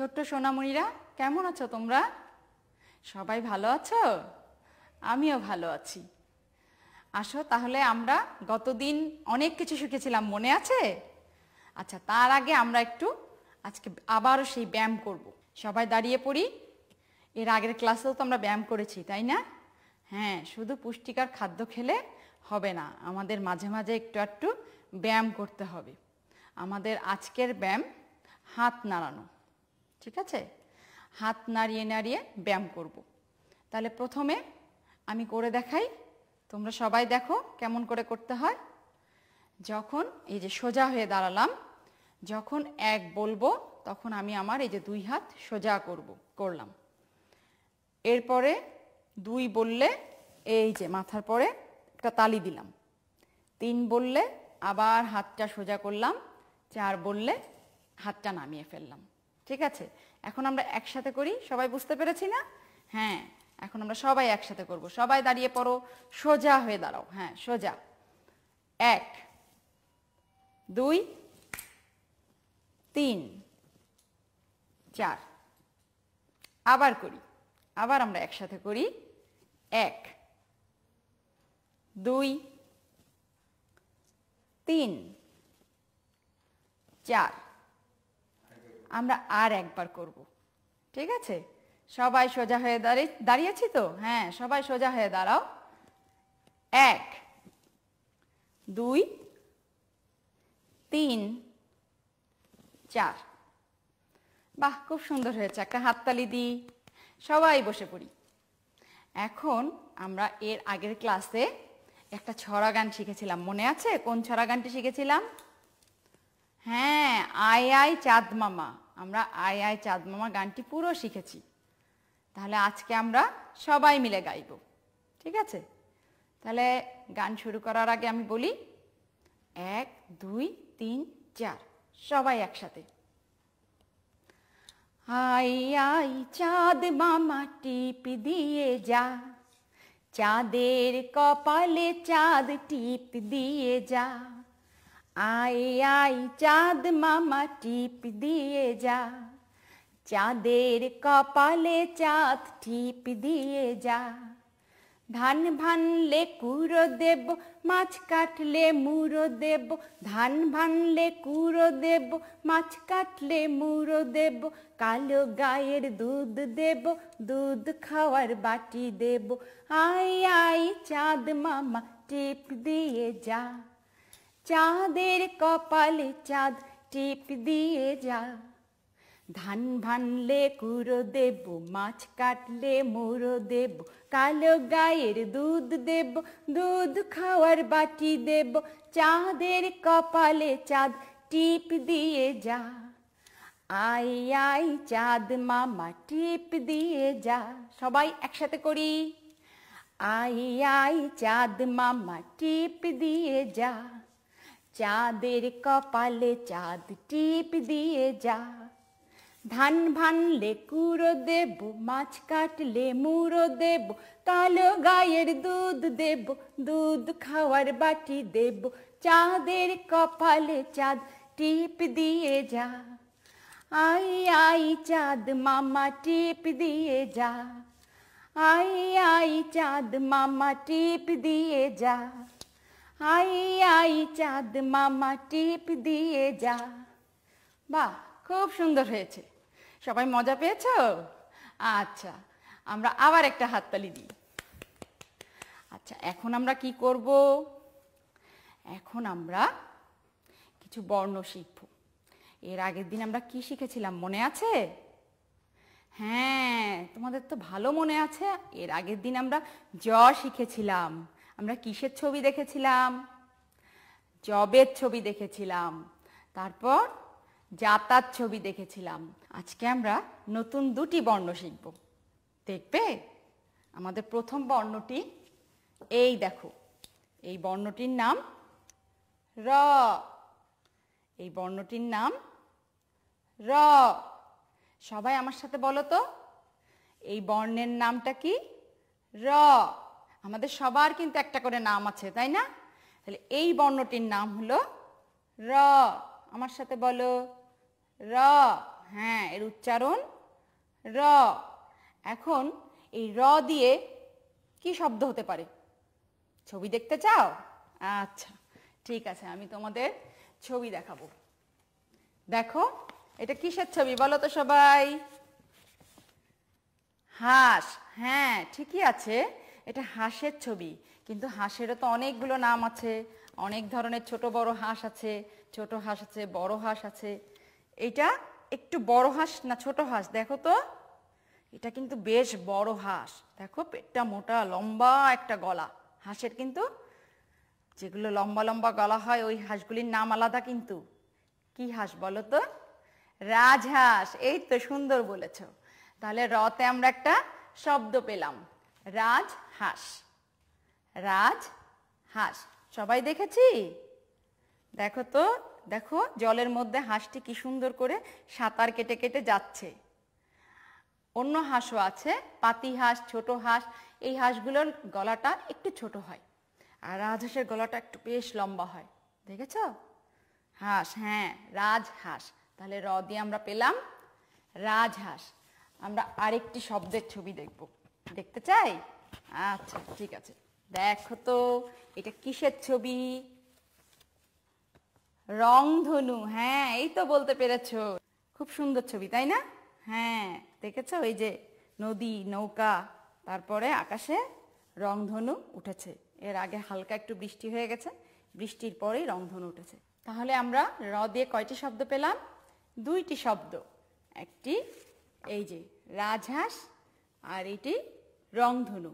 ছোট্ট সোনামণিরা কেমন আছো তোমরা সবাই ভালো আছো আমিও ভালো আছি আসো তাহলে আমরা গতদিন অনেক কিছু শিখেছিলাম মনে আছে আচ্ছা তার আগে আমরা একটু আজকে আবারও সেই ব্যায়াম করব। সবাই দাঁড়িয়ে পড়ি এর আগের ক্লাসেও তো আমরা ব্যায়াম করেছি তাই না হ্যাঁ শুধু পুষ্টিকর খাদ্য খেলে হবে না আমাদের মাঝে মাঝে একটু একটু ব্যায়াম করতে হবে আমাদের আজকের ব্যায়াম হাত নাড়ানো ঠিক আছে হাত নাড়িয়ে নাড়িয়ে ব্যায়াম করব। তাহলে প্রথমে আমি করে দেখাই তোমরা সবাই দেখো কেমন করে করতে হয় যখন এই যে সোজা হয়ে দাঁড়ালাম যখন এক বলবো তখন আমি আমার এই যে দুই হাত সোজা করব করলাম এরপরে দুই বললে এই যে মাথার পরে একটা তালি দিলাম তিন বললে আবার হাতটা সোজা করলাম চার বললে হাতটা নামিয়ে ফেললাম ঠিক আছে এখন আমরা একসাথে করি সবাই বুঝতে পেরেছি না হ্যাঁ এখন আমরা সবাই একসাথে করব সবাই দাঁড়িয়ে পড়ো সোজা হয়ে দাঁড়াও হ্যাঁ সোজা এক দুই তিন চার আবার করি আবার আমরা একসাথে করি এক দুই তিন চার আমরা আর একবার করব। ঠিক আছে সবাই সোজা হয়ে দাঁড়িয়ে দাঁড়িয়েছি তো হ্যাঁ সবাই সোজা হয়ে দাঁড়াও এক দুই তিন চার বাহ খুব সুন্দর হয়েছে একটা হাততালি দিই সবাই বসে পড়ি এখন আমরা এর আগের ক্লাসে একটা ছড়া গান শিখেছিলাম মনে আছে কোন ছড়া গানটি শিখেছিলাম হ্যাঁ আই আই চাঁদ মামা আমরা আই আই চাঁদ মামা গানটি পুরো শিখেছি তাহলে আজকে আমরা সবাই মিলে গাইব ঠিক আছে তাহলে গান শুরু করার আগে আমি বলি এক দুই তিন চার সবাই একসাথে আই আই চাঁদ মামা টিপ দিয়ে যা চাঁদের কপালে চাঁদ টিপ দিয়ে যা আয় আই চাঁদ মামা টিপ দিয়ে যা চাঁদের কপালে চাঁদ টিপ দিয়ে যা ধান ভানলে কুড়ো দেব মাছ কাটলে মুড়ো দেব ধান ভানলে কুড়ো দেব মাছ কাটলে মুড়ো দেব কালো গায়ের দুধ দেব দুধ খাওয়ার বাটি দেব আয় আই চাঁদ মামা টিপ দিয়ে যা চাঁদের কপালে চাঁদ টিপ দিয়ে যা ধান ভানলে কুড়ো দেব মাছ কাটলে মোর দেব কালো গায়ের দুধ দেব দুধ খাওয়ার বাটি দেব চাঁদের কপালে চাঁদ টিপ দিয়ে যা আই আই চাঁদ মামা টিপ দিয়ে যা সবাই একসাথে করি আই আই চাঁদ মামা টিপ দিয়ে যা চাঁদের কপালে চাঁদ টিপ দিয়ে যা ধান ভানলে কুড়ো দেব মাছ কাটলে মুড়ো দেব কালো গায়ের দুধ দেব দুধ খাওয়ার বাটি দেব চাঁদের কপালে চাঁদ টিপ দিয়ে যা আই আই চাঁদ মামা টিপ দিয়ে যা আই আই চাঁদ মামা টিপ দিয়ে যা আই আই চাঁদ মামা টিপ দিয়ে যা বাহ খুব সুন্দর হয়েছে সবাই মজা পেয়েছ আচ্ছা আমরা আবার একটা হাততালি দিই আচ্ছা এখন আমরা কি করব এখন আমরা কিছু বর্ণ শিখব এর আগের দিন আমরা কি শিখেছিলাম মনে আছে হ্যাঁ তোমাদের তো ভালো মনে আছে এর আগের দিন আমরা জ শিখেছিলাম আমরা কিসের ছবি দেখেছিলাম জবের ছবি দেখেছিলাম তারপর যাতার ছবি দেখেছিলাম আজকে আমরা নতুন দুটি বর্ণ শিখব দেখবে আমাদের প্রথম বর্ণটি এই দেখো এই বর্ণটির নাম র এই বর্ণটির নাম র সবাই আমার সাথে বলো তো এই বর্ণের নামটা কি র আমাদের সবার কিন্তু একটা করে নাম আছে তাই না তাহলে এই বর্ণটির নাম হলো র আমার সাথে বলো র হ্যাঁ এর উচ্চারণ র এখন এই র দিয়ে কি শব্দ হতে পারে ছবি দেখতে চাও আচ্ছা ঠিক আছে আমি তোমাদের ছবি দেখাবো দেখো এটা কিসের ছবি বলো তো সবাই হাঁস হ্যাঁ ঠিকই আছে এটা হাঁসের ছবি কিন্তু হাঁসেরও তো অনেকগুলো নাম আছে অনেক ধরনের ছোট বড় হাঁস আছে ছোট হাঁস আছে বড় হাঁস আছে এটা একটু বড় হাঁস না ছোট হাঁস দেখো তো এটা কিন্তু বেশ বড় হাঁস দেখো পেটটা মোটা লম্বা একটা গলা হাঁসের কিন্তু যেগুলো লম্বা লম্বা গলা হয় ওই হাঁসগুলির নাম আলাদা কিন্তু কি হাঁস বলো তো রাজহাঁস এই তো সুন্দর বলেছ তাহলে রতে আমরা একটা শব্দ পেলাম রাজ হাঁস রাজ হাঁস সবাই দেখেছি দেখো তো দেখো জলের মধ্যে হাঁসটি কি সুন্দর করে সাঁতার কেটে কেটে যাচ্ছে অন্য হাঁসও আছে পাতি হাঁস ছোট হাঁস এই হাঁসগুলোর গলাটা একটু ছোট হয় আর রাজহাঁসের গলাটা একটু বেশ লম্বা হয় দেখেছ হাঁস হ্যাঁ রাজহাঁস তাহলে র দিয়ে আমরা পেলাম রাজহাঁস আমরা আরেকটি শব্দের ছবি দেখব দেখতে চাই আচ্ছা ঠিক আছে দেখো তো এটা কিসের ছবি রংধনু হ্যাঁ এই তো বলতে পেরেছ খুব সুন্দর ছবি তাই না হ্যাঁ দেখেছ ওই যে নদী নৌকা তারপরে আকাশে রংধনু উঠেছে এর আগে হালকা একটু বৃষ্টি হয়ে গেছে বৃষ্টির পরেই রংধনু উঠেছে তাহলে আমরা র দিয়ে কয়টি শব্দ পেলাম দুইটি শব্দ একটি এই যে রাজহাঁস আর এটি রংধনু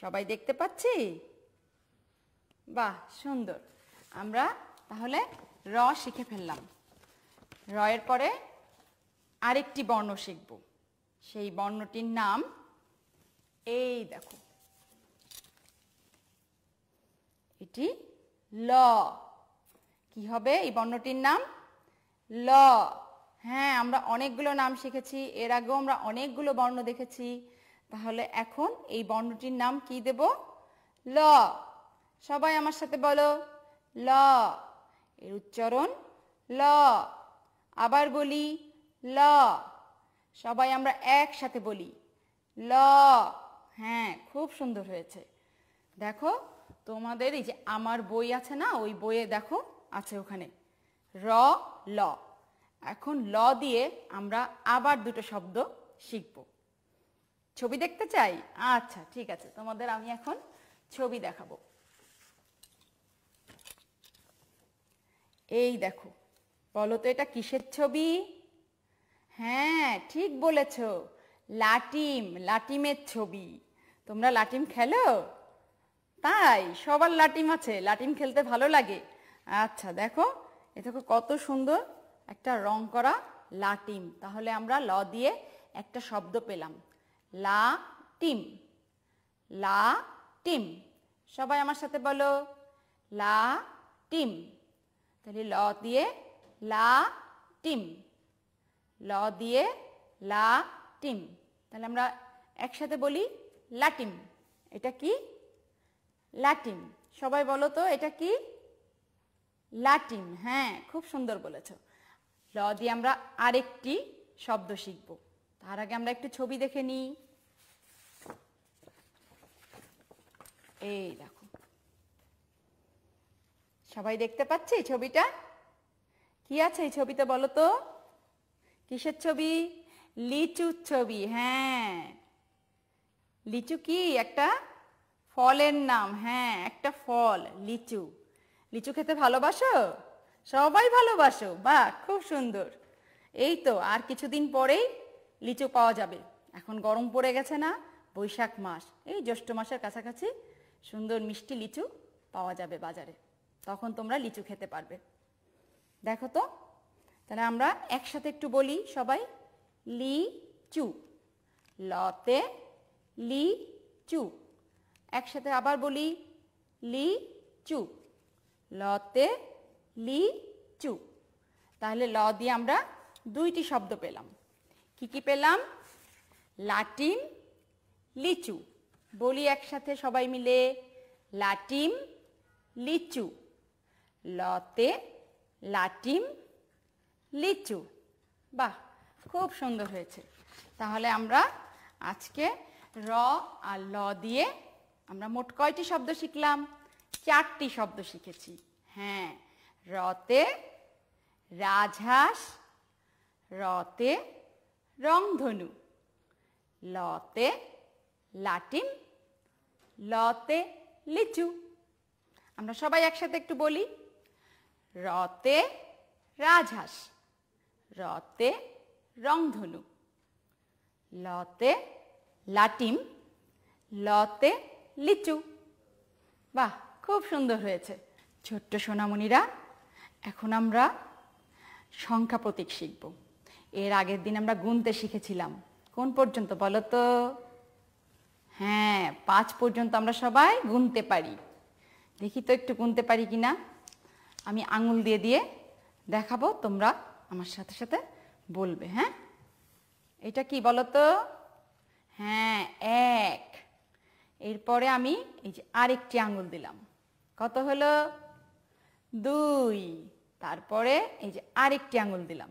সবাই দেখতে পাচ্ছি বাহ সুন্দর আমরা তাহলে র শিখে ফেললাম রয়ের পরে আরেকটি বর্ণ শিখব সেই বর্ণটির নাম এই দেখো এটি ল কি হবে এই বর্ণটির নাম ল হ্যাঁ আমরা অনেকগুলো নাম শিখেছি এর আগেও আমরা অনেকগুলো বর্ণ দেখেছি তাহলে এখন এই বর্ণটির নাম কি দেব ল সবাই আমার সাথে বলো ল এর উচ্চারণ ল আবার বলি ল সবাই আমরা একসাথে বলি ল হ্যাঁ খুব সুন্দর হয়েছে দেখো তোমাদের এই যে আমার বই আছে না ওই বইয়ে দেখো আছে ওখানে র ল এখন ল দিয়ে আমরা আবার দুটো শব্দ শিখবো ছবি দেখতে চাই আচ্ছা ঠিক আছে তোমাদের আমি এখন ছবি দেখাবো এই দেখো বলো তো এটা কিসের ছবি হ্যাঁ ঠিক বলেছ লাটিম লাটিমের ছবি তোমরা লাটিম খেলো তাই সবার লাটিম আছে লাটিম খেলতে ভালো লাগে আচ্ছা দেখো এ দেখো কত সুন্দর একটা রং করা লাটিম তাহলে আমরা ল দিয়ে একটা শব্দ পেলাম লা টিম লা টিম সবাই আমার সাথে বলো লা টিম তাহলে ল দিয়ে লা টিম ল দিয়ে লা টিম তাহলে আমরা একসাথে বলি লাটিম এটা কি লাটিম সবাই বলো তো এটা কি লাটিম হ্যাঁ খুব সুন্দর বলেছ ল দিয়ে আমরা আরেকটি শব্দ শিখব তার আগে আমরা একটু ছবি দেখে নিই এই দেখো সবাই দেখতে পাচ্ছে ছবিটা কি আছে এই ছবিতে বলো তো কিসের ছবি লিচুর ছবি হ্যাঁ লিচু কি একটা ফলের নাম হ্যাঁ একটা ফল লিচু লিচু খেতে ভালোবাসো সবাই ভালোবাসো বা খুব সুন্দর এই তো আর কিছুদিন পরেই লিচু পাওয়া যাবে এখন গরম পড়ে গেছে না বৈশাখ মাস এই জ্যৈষ্ঠ মাসের কাছাকাছি সুন্দর মিষ্টি লিচু পাওয়া যাবে বাজারে তখন তোমরা লিচু খেতে পারবে দেখো তো তাহলে আমরা একসাথে একটু বলি সবাই লিচু লতে লিচু একসাথে আবার বলি লিচু লতে লিচু তাহলে ল দিয়ে আমরা দুইটি শব্দ পেলাম কি কি পেলাম লাটিন লিচু বলি একসাথে সবাই মিলে লাটিম লিচু লতে লাটিম লিচু বাহ খুব সুন্দর হয়েছে তাহলে আমরা আজকে র আর ল দিয়ে আমরা মোট কয়টি শব্দ শিখলাম চারটি শব্দ শিখেছি হ্যাঁ রতে রাজহাঁস রতে রংধনু লতে লাটিম লতে লিচু আমরা সবাই একসাথে একটু বলি রতে রাজহাঁস রতে রংধনু লতে লাটিম লতে লিচু বাহ খুব সুন্দর হয়েছে ছোট্ট সোনামণিরা এখন আমরা সংখ্যা প্রতীক শিখব এর আগের দিন আমরা গুনতে শিখেছিলাম কোন পর্যন্ত বলো তো হ্যাঁ পাঁচ পর্যন্ত আমরা সবাই গুনতে পারি দেখি তো একটু গুনতে পারি কি না আমি আঙুল দিয়ে দিয়ে দেখাবো তোমরা আমার সাথে সাথে বলবে হ্যাঁ এটা কি বলো তো হ্যাঁ এক এরপরে আমি এই যে আরেকটি আঙুল দিলাম কত হলো দুই তারপরে এই যে আরেকটি আঙুল দিলাম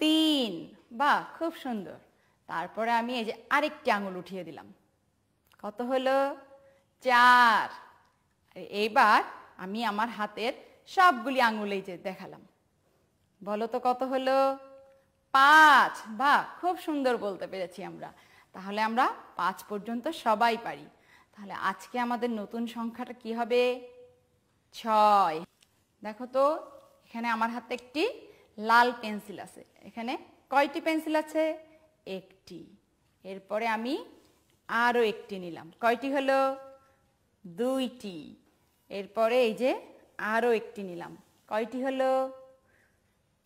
তিন বা খুব সুন্দর তারপরে আমি এই যে আরেকটি আঙুল উঠিয়ে দিলাম কত হলো চার এইবার আমি আমার হাতের সবগুলি আঙুলেই যে দেখালাম বলো তো কত হলো পাঁচ বা খুব সুন্দর বলতে পেরেছি আমরা তাহলে আমরা পাঁচ পর্যন্ত সবাই পারি তাহলে আজকে আমাদের নতুন সংখ্যাটা কি হবে ছয় দেখো তো এখানে আমার হাতে একটি লাল পেন্সিল আছে এখানে কয়টি পেন্সিল আছে একটি এরপরে আমি আরও একটি নিলাম কয়টি হলো দুইটি এরপরে এই যে আরও একটি নিলাম কয়টি হলো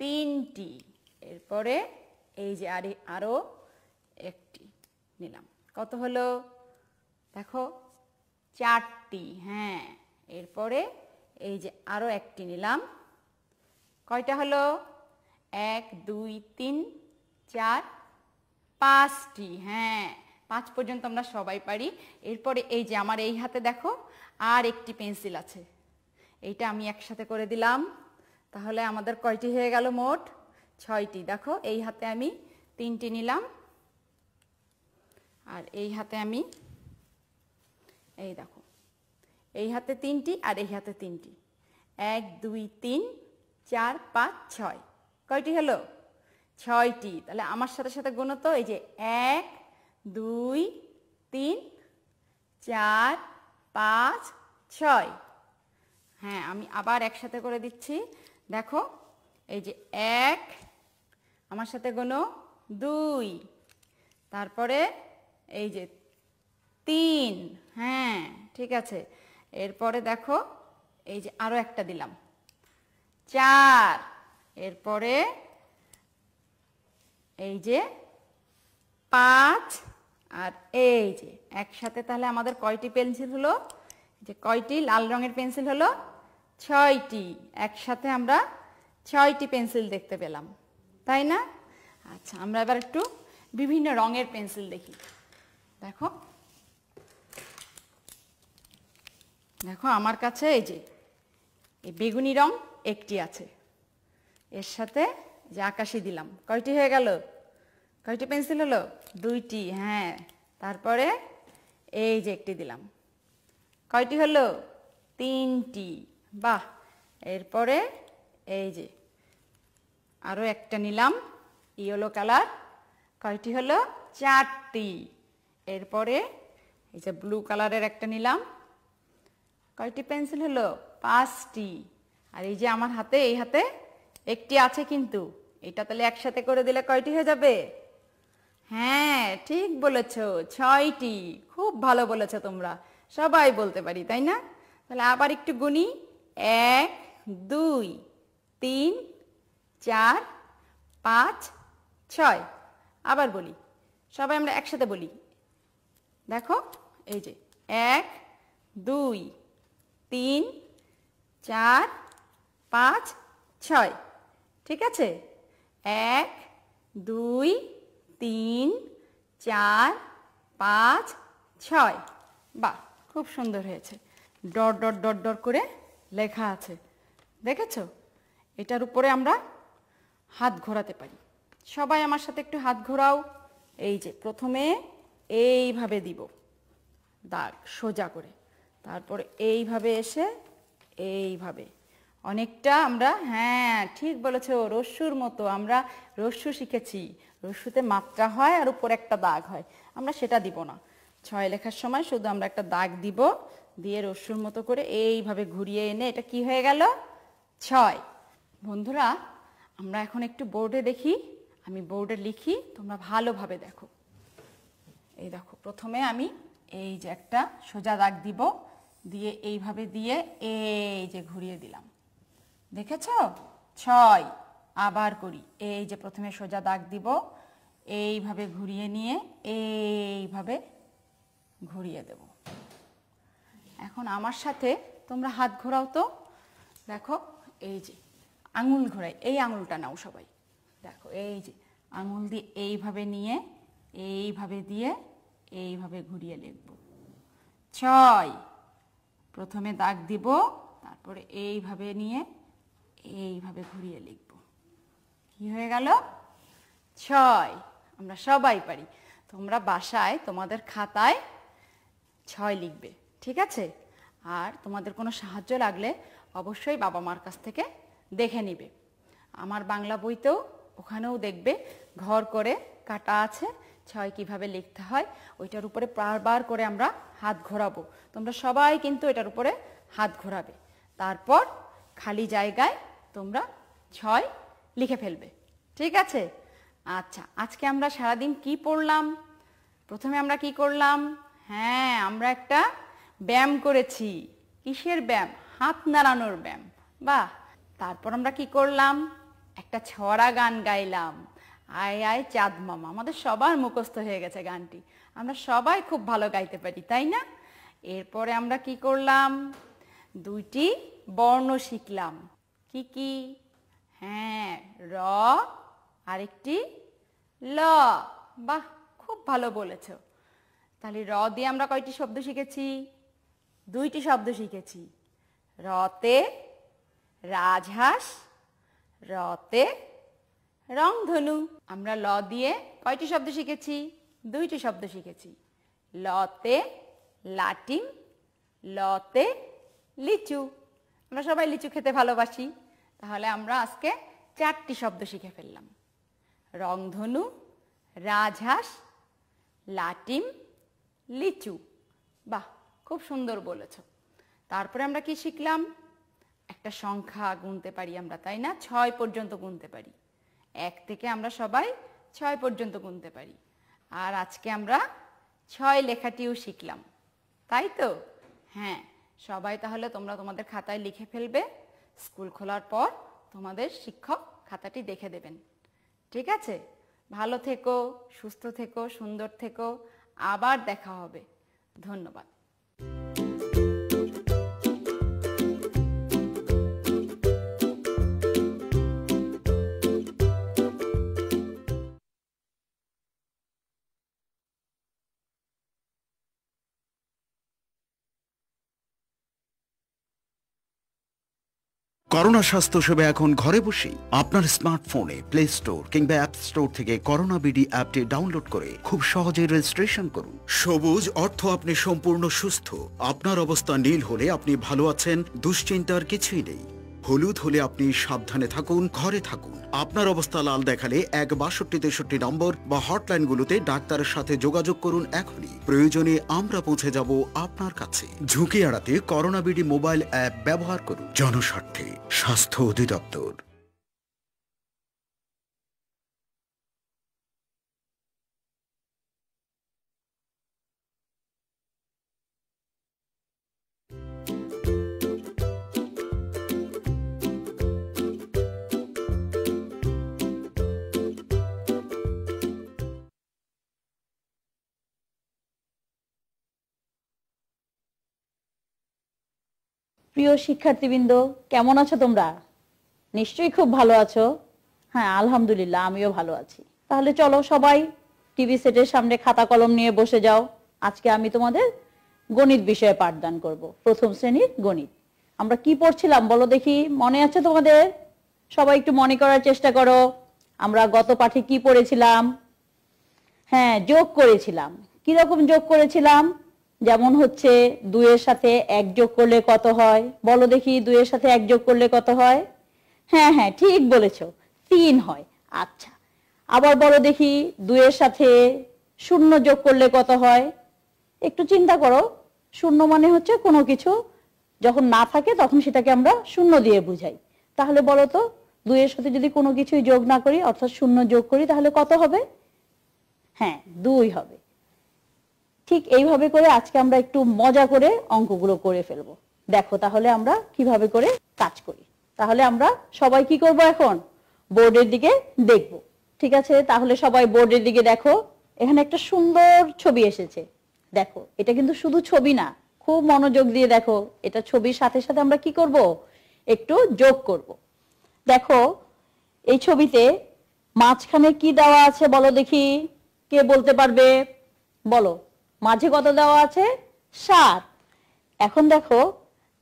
তিনটি এরপরে এই যে আরে আরও একটি নিলাম কত হলো দেখো চারটি হ্যাঁ এরপরে এই যে আরও একটি নিলাম কয়টা হলো এক দুই তিন চার পাঁচটি হ্যাঁ পাঁচ পর্যন্ত আমরা সবাই পারি এরপরে এই যে আমার এই হাতে দেখো আর একটি পেন্সিল আছে এইটা আমি একসাথে করে দিলাম তাহলে আমাদের কয়টি হয়ে গেল মোট ছয়টি দেখো এই হাতে আমি তিনটি নিলাম আর এই হাতে আমি এই দেখো এই হাতে তিনটি আর এই হাতে তিনটি এক দুই তিন চার পাঁচ ছয় কয়টি হলো ছয়টি তাহলে আমার সাথে সাথে গুণ তো এই যে এক দুই তিন চার পাঁচ ছয় হ্যাঁ আমি আবার একসাথে করে দিচ্ছি দেখো এই যে এক আমার সাথে গুণো দুই তারপরে এই যে তিন হ্যাঁ ঠিক আছে এরপরে দেখো এই যে আরও একটা দিলাম চার এরপরে এই যে পাঁচ আর এই যে একসাথে তাহলে আমাদের কয়টি পেন্সিল হলো যে কয়টি লাল রঙের পেন্সিল হলো ছয়টি একসাথে আমরা ছয়টি পেন্সিল দেখতে পেলাম তাই না আচ্ছা আমরা এবার একটু বিভিন্ন রঙের পেন্সিল দেখি দেখো দেখো আমার কাছে এই যে এই বেগুনি রং একটি আছে এর সাথে যে আকাশে দিলাম কয়টি হয়ে গেল কয়টি পেন্সিল হলো দুইটি হ্যাঁ তারপরে এই যে একটি দিলাম কয়টি হলো তিনটি বাহ এরপরে এই যে আরও একটা নিলাম ইয়েলো কালার কয়টি হলো চারটি এরপরে এই যে ব্লু কালারের একটা নিলাম কয়টি পেন্সিল হলো পাঁচটি আর এই যে আমার হাতে এই হাতে একটি আছে কিন্তু এটা তাহলে একসাথে করে দিলে কয়টি হয়ে যাবে হ্যাঁ ঠিক বলেছ ছয়টি খুব ভালো বলেছ তোমরা সবাই বলতে পারি তাই না তাহলে আবার একটু গুনি এক দুই তিন চার পাঁচ ছয় আবার বলি সবাই আমরা একসাথে বলি দেখো এই যে এক দুই তিন চার পাঁচ ছয় ঠিক আছে এক দুই তিন চার পাঁচ ছয় বা খুব সুন্দর হয়েছে ডট ডট ডট ডর করে লেখা আছে দেখেছো এটার উপরে আমরা হাত ঘোরাতে পারি সবাই আমার সাথে একটু হাত ঘোরাও এই যে প্রথমে এইভাবে দিব দাগ সোজা করে তারপরে এইভাবে এসে এইভাবে অনেকটা আমরা হ্যাঁ ঠিক বলেছ রস্যুর মতো আমরা রস্যু শিখেছি রস্যুতে মাত্রা হয় আর উপরে একটা দাগ হয় আমরা সেটা দিব না ছয় লেখার সময় শুধু আমরা একটা দাগ দিব দিয়ে রস্যুর মতো করে এইভাবে ঘুরিয়ে এনে এটা কি হয়ে গেল ছয় বন্ধুরা আমরা এখন একটু বোর্ডে দেখি আমি বোর্ডে লিখি তোমরা ভালোভাবে দেখো এই দেখো প্রথমে আমি এই যে একটা সোজা দাগ দিব দিয়ে এইভাবে দিয়ে এই যে ঘুরিয়ে দিলাম দেখেছ ছয় আবার করি এই যে প্রথমে সোজা দাগ দিব এইভাবে ঘুরিয়ে নিয়ে এইভাবে ঘুরিয়ে দেব এখন আমার সাথে তোমরা হাত ঘোরাও তো দেখো এই যে আঙুল ঘোরাই এই আঙুলটা নাও সবাই দেখো এই যে আঙুল দিয়ে এইভাবে নিয়ে এইভাবে দিয়ে এইভাবে ঘুরিয়ে লিখব ছয় প্রথমে দাগ দিব তারপরে এইভাবে নিয়ে এইভাবে ঘুরিয়ে লিখব কি হয়ে গেল ছয় আমরা সবাই পারি তোমরা বাসায় তোমাদের খাতায় ছয় লিখবে ঠিক আছে আর তোমাদের কোনো সাহায্য লাগলে অবশ্যই বাবা মার কাছ থেকে দেখে নিবে আমার বাংলা বইতেও ওখানেও দেখবে ঘর করে কাটা আছে ছয় কিভাবে লিখতে হয় ওইটার উপরে বারবার করে আমরা হাত ঘোরাবো তোমরা সবাই কিন্তু এটার উপরে হাত ঘোরাবে তারপর খালি জায়গায় তোমরা ছয় লিখে ফেলবে ঠিক আছে আচ্ছা আজকে আমরা সারাদিন কি পড়লাম প্রথমে আমরা কি করলাম হ্যাঁ আমরা একটা ব্যায়াম করেছি কিসের ব্যায়াম হাত নাড়ানোর ব্যায়াম বাহ তারপর আমরা কি করলাম একটা ছড়া গান গাইলাম আয় আয় চাঁদ মামা আমাদের সবার মুখস্থ হয়ে গেছে গানটি আমরা সবাই খুব ভালো গাইতে পারি তাই না এরপরে আমরা কি করলাম দুইটি বর্ণ শিখলাম কি কি হ্যাঁ র আরেকটি ল বাহ খুব ভালো বলেছ তাহলে র দিয়ে আমরা কয়টি শব্দ শিখেছি দুইটি শব্দ শিখেছি রতে রাজহাঁস রতে রংধনু আমরা ল দিয়ে কয়টি শব্দ শিখেছি দুইটি শব্দ শিখেছি লতে লাটিম লতে লিচু আমরা সবাই লিচু খেতে ভালোবাসি তাহলে আমরা আজকে চারটি শব্দ শিখে ফেললাম রংধনু রাজহাঁস লাটিম লিচু বাহ খুব সুন্দর বলেছ তারপরে আমরা কি শিখলাম একটা সংখ্যা গুনতে পারি আমরা তাই না ছয় পর্যন্ত গুনতে পারি এক থেকে আমরা সবাই ছয় পর্যন্ত গুনতে পারি আর আজকে আমরা ছয় লেখাটিও শিখলাম তাই তো হ্যাঁ সবাই তাহলে তোমরা তোমাদের খাতায় লিখে ফেলবে স্কুল খোলার পর তোমাদের শিক্ষক খাতাটি দেখে দেবেন ঠিক আছে ভালো থেকো সুস্থ থেকো সুন্দর থেকো আবার দেখা হবে ধন্যবাদ করোনা স্বাস্থ্য সেবা এখন ঘরে বসেই আপনার স্মার্টফোনে প্লে স্টোর কিংবা অ্যাপ স্টোর থেকে করোনা বিডি অ্যাপটি ডাউনলোড করে খুব সহজে রেজিস্ট্রেশন করুন সবুজ অর্থ আপনি সম্পূর্ণ সুস্থ আপনার অবস্থা নীল হলে আপনি ভালো আছেন দুশ্চিন্তার কিছুই নেই হলুদ হলে আপনি সাবধানে থাকুন ঘরে থাকুন আপনার অবস্থা লাল দেখালে এক বাষট্টি তেষট্টি নম্বর বা হটলাইনগুলোতে ডাক্তারের সাথে যোগাযোগ করুন এখনই প্রয়োজনে আমরা পৌঁছে যাব আপনার কাছে ঝুঁকি এড়াতে করোনা বিডি মোবাইল অ্যাপ ব্যবহার করুন জনস্বার্থে স্বাস্থ্য অধিদপ্তর প্রিয় শিক্ষার্থীবৃন্দ কেমন আছো তোমরা নিশ্চয়ই খুব ভালো আছো হ্যাঁ আলহামদুলিল্লাহ আমিও ভালো আছি তাহলে চলো সবাই টিভি সেটের সামনে খাতা কলম নিয়ে বসে যাও আজকে আমি তোমাদের গণিত বিষয়ে পাঠদান করব প্রথম শ্রেণীর গণিত আমরা কি পড়ছিলাম বলো দেখি মনে আছে তোমাদের সবাই একটু মনে করার চেষ্টা করো আমরা গত পাঠে কি পড়েছিলাম হ্যাঁ যোগ করেছিলাম কিরকম যোগ করেছিলাম যেমন হচ্ছে দুইয়ের সাথে এক যোগ করলে কত হয় বলো দেখি দুয়ের সাথে এক যোগ করলে কত হয় হ্যাঁ হ্যাঁ ঠিক বলেছ তিন হয় আচ্ছা আবার বলো দেখি দুইয়ের সাথে শূন্য যোগ করলে কত হয় একটু চিন্তা করো শূন্য মানে হচ্ছে কোনো কিছু যখন না থাকে তখন সেটাকে আমরা শূন্য দিয়ে বুঝাই তাহলে বলো তো দুইয়ের সাথে যদি কোনো কিছুই যোগ না করি অর্থাৎ শূন্য যোগ করি তাহলে কত হবে হ্যাঁ দুই হবে ঠিক এইভাবে করে আজকে আমরা একটু মজা করে অঙ্কগুলো করে ফেলবো দেখো তাহলে আমরা কিভাবে করে কাজ করি তাহলে আমরা সবাই কি করব এখন বোর্ডের দিকে দেখব ঠিক আছে তাহলে সবাই বোর্ডের দিকে দেখো এখানে একটা সুন্দর ছবি এসেছে দেখো এটা কিন্তু শুধু ছবি না খুব মনোযোগ দিয়ে দেখো এটা ছবির সাথে সাথে আমরা কি করব একটু যোগ করব দেখো এই ছবিতে মাঝখানে কি দেওয়া আছে বলো দেখি কে বলতে পারবে বলো মাঝে কত দেওয়া আছে সাত এখন দেখো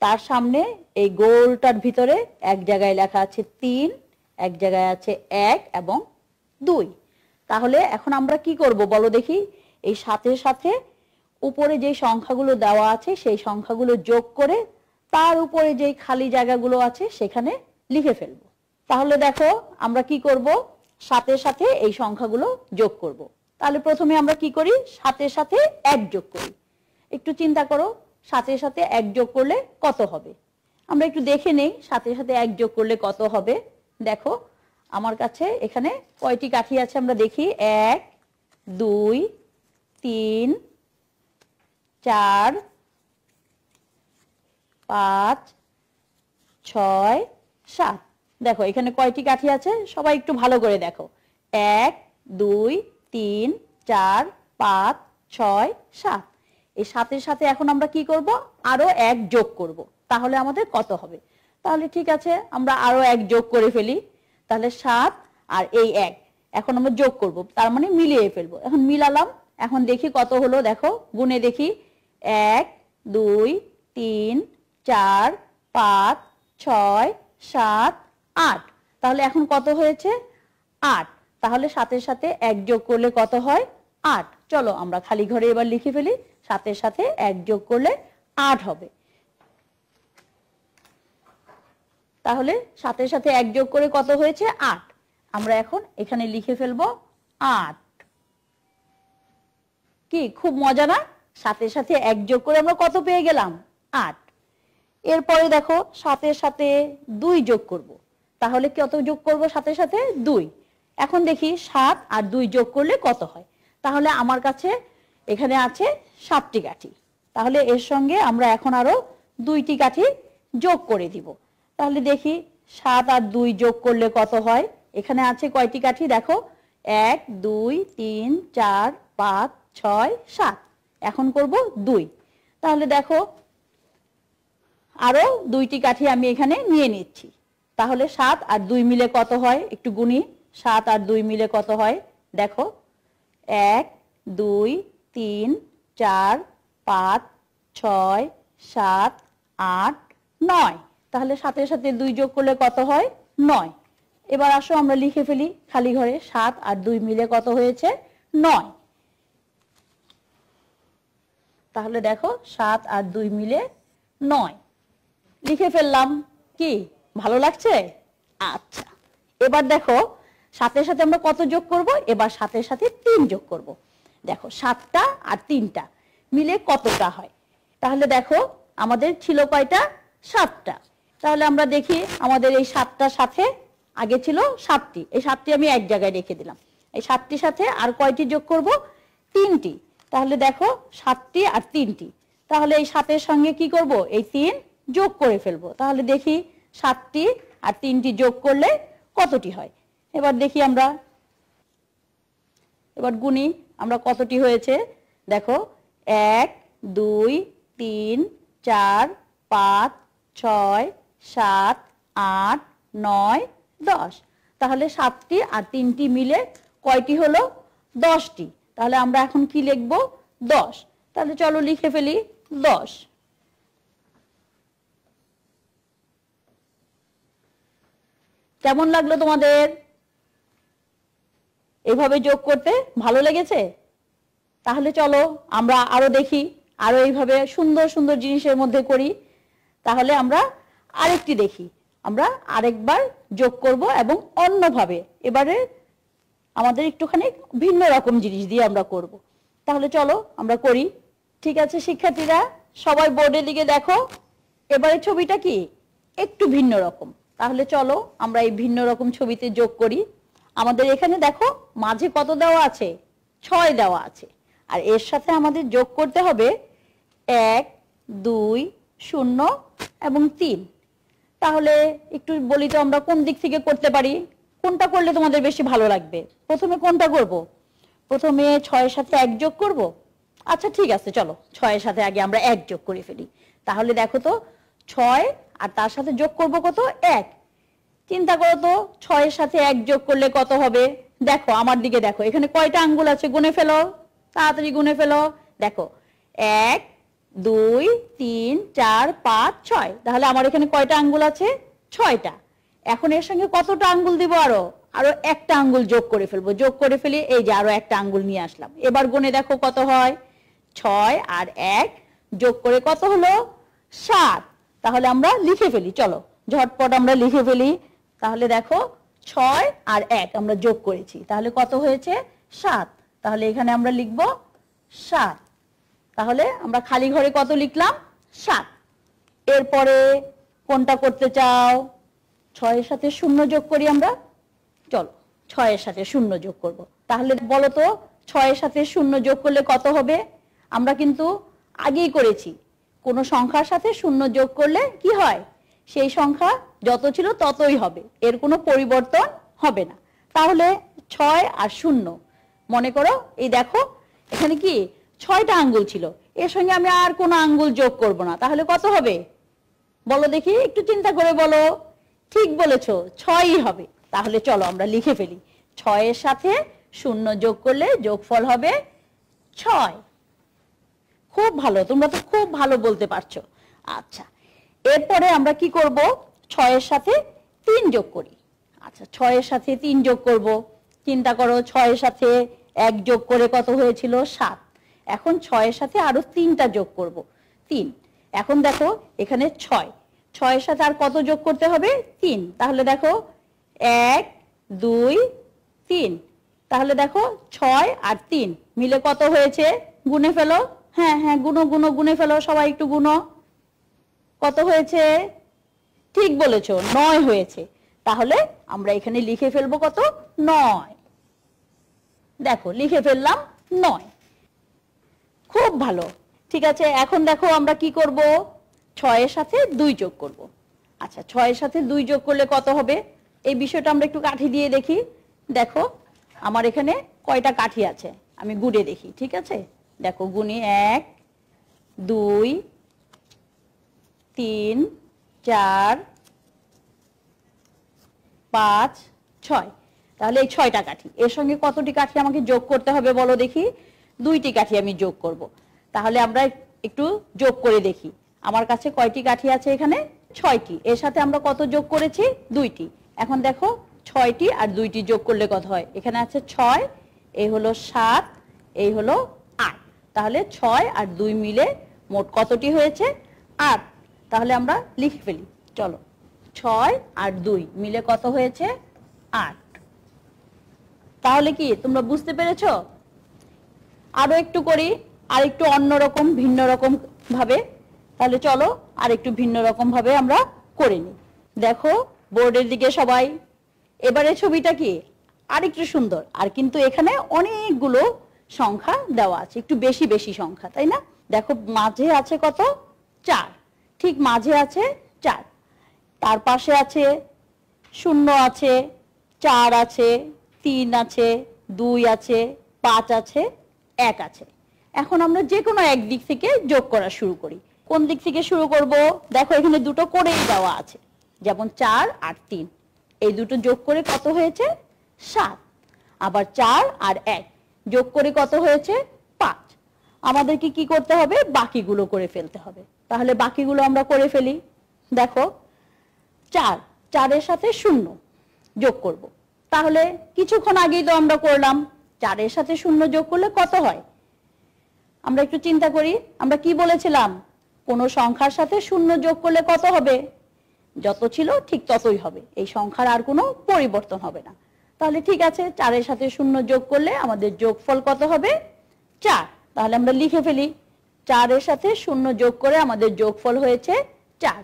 তার সামনে এই গোলটার ভিতরে এক জায়গায় লেখা আছে তিন এক জায়গায় আছে এক এবং দুই তাহলে এখন আমরা কি করব বলো দেখি এই সাথে সাথে উপরে যে সংখ্যাগুলো দেওয়া আছে সেই সংখ্যাগুলো যোগ করে তার উপরে যে খালি জায়গাগুলো আছে সেখানে লিখে ফেলব তাহলে দেখো আমরা কি করব সাথে সাথে এই সংখ্যাগুলো যোগ করব তাহলে প্রথমে আমরা কি করি সাথে সাথে এক যোগ করি একটু চিন্তা করো সাথে সাথে এক যোগ করলে কত হবে আমরা একটু দেখে নেই সাথে সাথে এক যোগ করলে কত হবে দেখো আমার কাছে এখানে কয়টি কাঠি আছে আমরা দেখি এক দুই তিন চার পাঁচ ছয় সাত দেখো এখানে কয়টি কাঠি আছে সবাই একটু ভালো করে দেখো এক দুই তিন চার পাঁচ ছয় সাত এই সাতের সাথে এখন আমরা কি করব আরো এক যোগ করব তাহলে আমাদের কত হবে তাহলে ঠিক আছে আমরা আরো এক যোগ করে ফেলি তাহলে সাত আর এই এক এখন আমরা যোগ করব তার মানে মিলিয়ে ফেলবো এখন মিলালাম এখন দেখি কত হলো দেখো গুনে দেখি এক দুই তিন চার পাঁচ ছয় সাত আট তাহলে এখন কত হয়েছে আট তাহলে সাথে সাথে এক যোগ করলে কত হয় আট চলো আমরা খালি ঘরে এবার লিখে ফেলি সাথে সাথে এক যোগ করলে আট হবে তাহলে সাথে সাথে এক যোগ করে কত হয়েছে আট আমরা এখন এখানে লিখে ফেলবো আট কি খুব মজা না সাথে সাথে এক যোগ করে আমরা কত পেয়ে গেলাম আট এরপরে দেখো সাথে সাথে দুই যোগ করব। তাহলে কত যোগ করব সাথে সাথে দুই এখন দেখি সাত আর দুই যোগ করলে কত হয় তাহলে আমার কাছে এখানে আছে সাতটি কাঠি তাহলে এর সঙ্গে আমরা এখন আরো দুইটি কাঠি যোগ করে দিব তাহলে দেখি সাত আর দুই যোগ করলে কত হয় এখানে আছে কয়টি কাঠি দেখো এক দুই তিন চার পাঁচ ছয় সাত এখন করব দুই তাহলে দেখো আরো দুইটি কাঠি আমি এখানে নিয়ে নিচ্ছি তাহলে সাত আর দুই মিলে কত হয় একটু গুনি সাত আর দুই মিলে কত হয় দেখো এক দুই তিন চার পাঁচ ছয় সাত আট নয় তাহলে সাথে সাথে দুই যোগ করলে কত হয় নয় এবার আসো আমরা লিখে ফেলি খালি ঘরে সাত আর দুই মিলে কত হয়েছে নয় তাহলে দেখো সাত আর দুই মিলে নয় লিখে ফেললাম কি ভালো লাগছে আচ্ছা এবার দেখো সাতের সাথে আমরা কত যোগ করব এবার সাতের সাথে তিন যোগ করব। দেখো সাতটা আর তিনটা মিলে কতটা হয় তাহলে দেখো আমাদের ছিল কয়টা সাতটা তাহলে আমরা দেখি আমাদের এই সাতটার সাথে আগে ছিল সাতটি এই সাতটি আমি এক জায়গায় রেখে দিলাম এই সাতটির সাথে আর কয়টি যোগ করব তিনটি তাহলে দেখো সাতটি আর তিনটি তাহলে এই সাতের সঙ্গে কি করব এই তিন যোগ করে ফেলবো তাহলে দেখি সাতটি আর তিনটি যোগ করলে কতটি হয় এবার দেখি আমরা এবার গুনি আমরা কতটি হয়েছে দেখো এক দুই তিন চার পাঁচ ছয় সাত আট নয় দশ তাহলে সাতটি আর তিনটি মিলে কয়টি হলো দশটি তাহলে আমরা এখন কি লিখব দশ তাহলে চলো লিখে ফেলি দশ কেমন লাগলো তোমাদের এভাবে যোগ করতে ভালো লেগেছে তাহলে চলো আমরা আরো দেখি আরো এইভাবে সুন্দর সুন্দর জিনিসের মধ্যে করি তাহলে আমরা আরেকটি দেখি আমরা আরেকবার যোগ করব এবং অন্যভাবে এবারে আমাদের একটুখানি ভিন্ন রকম জিনিস দিয়ে আমরা করব। তাহলে চলো আমরা করি ঠিক আছে শিক্ষার্থীরা সবাই বোর্ডের দিকে দেখো এবারে ছবিটা কি একটু ভিন্ন রকম তাহলে চলো আমরা এই ভিন্ন রকম ছবিতে যোগ করি আমাদের এখানে দেখো মাঝে কত দেওয়া আছে ছয় দেওয়া আছে আর এর সাথে আমাদের যোগ করতে হবে এক দুই শূন্য এবং তিন তাহলে একটু বলি তো আমরা কোন দিক থেকে করতে পারি কোনটা করলে তোমাদের বেশি ভালো লাগবে প্রথমে কোনটা করব প্রথমে ছয়ের সাথে এক যোগ করব আচ্ছা ঠিক আছে চলো ছয়ের সাথে আগে আমরা এক যোগ করে ফেলি তাহলে দেখো তো ছয় আর তার সাথে যোগ করব কত এক চিন্তা করো তো ছয়ের সাথে এক যোগ করলে কত হবে দেখো আমার দিকে দেখো এখানে কয়টা আঙ্গুল আছে গুনে ফেলো তাড়াতাড়ি গুনে ফেলো দেখো এক দুই তিন চার পাঁচ ছয় তাহলে আমার এখানে কয়টা আঙ্গুল আছে ছয়টা এখন এর সঙ্গে কতটা আঙ্গুল দিব আরো আরো একটা আঙ্গুল যোগ করে ফেলবো যোগ করে ফেলি এই যে আরো একটা আঙ্গুল নিয়ে আসলাম এবার গুনে দেখো কত হয় ছয় আর এক যোগ করে কত হলো সাত তাহলে আমরা লিখে ফেলি চলো ঝটপট আমরা লিখে ফেলি তাহলে দেখো ছয় আর এক আমরা যোগ করেছি তাহলে কত হয়েছে সাত তাহলে এখানে আমরা লিখব সাত তাহলে আমরা খালি ঘরে কত লিখলাম সাত এরপরে কোনটা করতে চাও ছয়ের সাথে শূন্য যোগ করি আমরা চলো ছয়ের সাথে শূন্য যোগ করব। তাহলে বলো তো ছয়ের সাথে শূন্য যোগ করলে কত হবে আমরা কিন্তু আগেই করেছি কোনো সংখ্যার সাথে শূন্য যোগ করলে কি হয় সেই সংখ্যা যত ছিল ততই হবে এর কোনো পরিবর্তন হবে না তাহলে ছয় আর শূন্য মনে করো এই দেখো এখানে কি ছয়টা আঙ্গুল ছিল এর সঙ্গে আমি আর কোনো আঙ্গুল যোগ করব না তাহলে কত হবে বলো দেখি একটু চিন্তা করে বলো ঠিক বলেছ ছয়ই হবে তাহলে চলো আমরা লিখে ফেলি ছয়ের সাথে শূন্য যোগ করলে যোগফল হবে ছয় খুব ভালো তোমরা তো খুব ভালো বলতে পারছো আচ্ছা এরপরে আমরা কি করব ছয়ের সাথে তিন যোগ করি আচ্ছা ছয়ের সাথে তিন যোগ করব চিন্তা করো ছয়ের সাথে এক যোগ করে কত হয়েছিল সাত এখন ছয়ের সাথে আরো তিনটা যোগ করব তিন এখন দেখো এখানে ছয় ছয়ের সাথে আর কত যোগ করতে হবে তিন তাহলে দেখো এক দুই তিন তাহলে দেখো ছয় আর তিন মিলে কত হয়েছে গুনে ফেলো হ্যাঁ হ্যাঁ গুনো গুনো গুনে ফেলো সবাই একটু গুনো কত হয়েছে ঠিক বলেছ নয় হয়েছে তাহলে আমরা এখানে লিখে ফেলবো কত নয় দেখো লিখে ফেললাম নয় খুব ভালো ঠিক আছে এখন দেখো আমরা কি করব ছয়ের সাথে দুই যোগ করব। আচ্ছা ছয়ের সাথে দুই যোগ করলে কত হবে এই বিষয়টা আমরা একটু কাঠি দিয়ে দেখি দেখো আমার এখানে কয়টা কাঠি আছে আমি গুড়ে দেখি ঠিক আছে দেখো গুণি এক দুই তিন চার পাঁচ ছয় তাহলে এই ছয়টা কাঠি এর সঙ্গে কতটি কাঠি আমাকে যোগ করতে হবে বলো দেখি দুইটি কাঠি আমি যোগ করব। তাহলে আমরা একটু যোগ করে দেখি আমার কাছে কয়টি কাঠি আছে এখানে ছয়টি এর সাথে আমরা কত যোগ করেছি দুইটি এখন দেখো ছয়টি আর দুইটি যোগ করলে কত হয় এখানে আছে ছয় এই হলো সাত এই হলো আট তাহলে ছয় আর দুই মিলে মোট কতটি হয়েছে আট তাহলে আমরা লিখে ফেলি চলো ছয় আর দুই মিলে কত হয়েছে আট তাহলে কি তোমরা বুঝতে পেরেছ আরো একটু করি আর একটু অন্যরকম ভিন্ন রকম ভাবে তাহলে চলো আর একটু ভিন্ন রকম ভাবে আমরা করে নিই দেখো বোর্ডের দিকে সবাই এবারে ছবিটা কি আর একটু সুন্দর আর কিন্তু এখানে অনেকগুলো সংখ্যা দেওয়া আছে একটু বেশি বেশি সংখ্যা তাই না দেখো মাঝে আছে কত চার ঠিক মাঝে আছে চার তার পাশে আছে শূন্য আছে চার আছে তিন আছে দুই আছে পাঁচ আছে এক আছে এখন আমরা যে কোনো এক দিক থেকে যোগ করা শুরু করি কোন দিক থেকে শুরু করব দেখো এখানে দুটো করেই দেওয়া আছে যেমন চার আর তিন এই দুটো যোগ করে কত হয়েছে সাত আবার চার আর এক যোগ করে কত হয়েছে পাঁচ আমাদেরকে কি করতে হবে বাকিগুলো করে ফেলতে হবে তাহলে বাকিগুলো আমরা করে ফেলি দেখো চার চারের সাথে শূন্য যোগ করব। তাহলে কিছুক্ষণ আগেই তো আমরা করলাম চারের সাথে শূন্য যোগ করলে কত হয় আমরা একটু চিন্তা করি আমরা কি বলেছিলাম কোনো সংখ্যার সাথে শূন্য যোগ করলে কত হবে যত ছিল ঠিক ততই হবে এই সংখ্যার আর কোনো পরিবর্তন হবে না তাহলে ঠিক আছে চারের সাথে শূন্য যোগ করলে আমাদের যোগফল কত হবে চার তাহলে আমরা লিখে ফেলি চারের সাথে শূন্য যোগ করে আমাদের যোগফল হয়েছে চার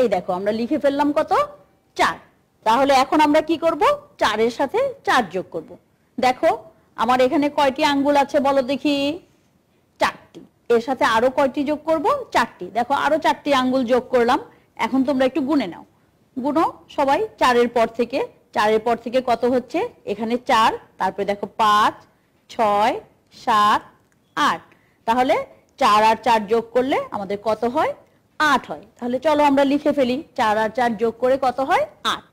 এই দেখো আমরা লিখে ফেললাম কত চার তাহলে এখন আমরা কি করব চারের সাথে চার যোগ করব। দেখো আমার এখানে কয়টি আঙ্গুল আছে বলো দেখি চারটি এর সাথে আরো কয়টি যোগ করব চারটি দেখো আরো চারটি আঙ্গুল যোগ করলাম এখন তোমরা একটু গুনে নাও গুনো সবাই চারের পর থেকে চারের পর থেকে কত হচ্ছে এখানে চার তারপরে দেখো পাঁচ ছয় সাত আট তাহলে চার আর চার যোগ করলে আমাদের কত হয় আট হয় তাহলে চলো আমরা লিখে ফেলি চার আর চার যোগ করে কত হয় আট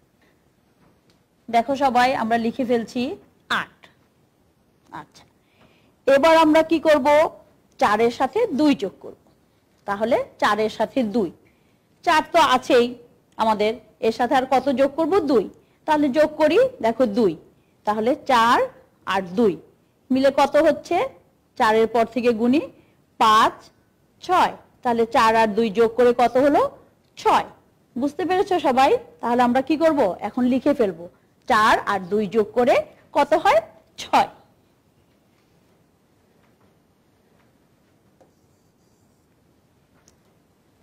দেখো সবাই আমরা লিখে ফেলছি আট আচ্ছা এবার আমরা কি করব চারের সাথে দুই যোগ করব তাহলে চারের সাথে দুই চার তো আছেই আমাদের এর সাথে আর কত যোগ করব দুই তাহলে যোগ করি দেখো দুই তাহলে চার আর দুই মিলে কত হচ্ছে চারের পর থেকে গুনি পাঁচ ছয় তাহলে চার আর দুই যোগ করে কত হলো ছয় বুঝতে পেরেছ সবাই তাহলে আমরা কি করব এখন লিখে ফেলবো চার আর দুই যোগ করে কত হয় ছয়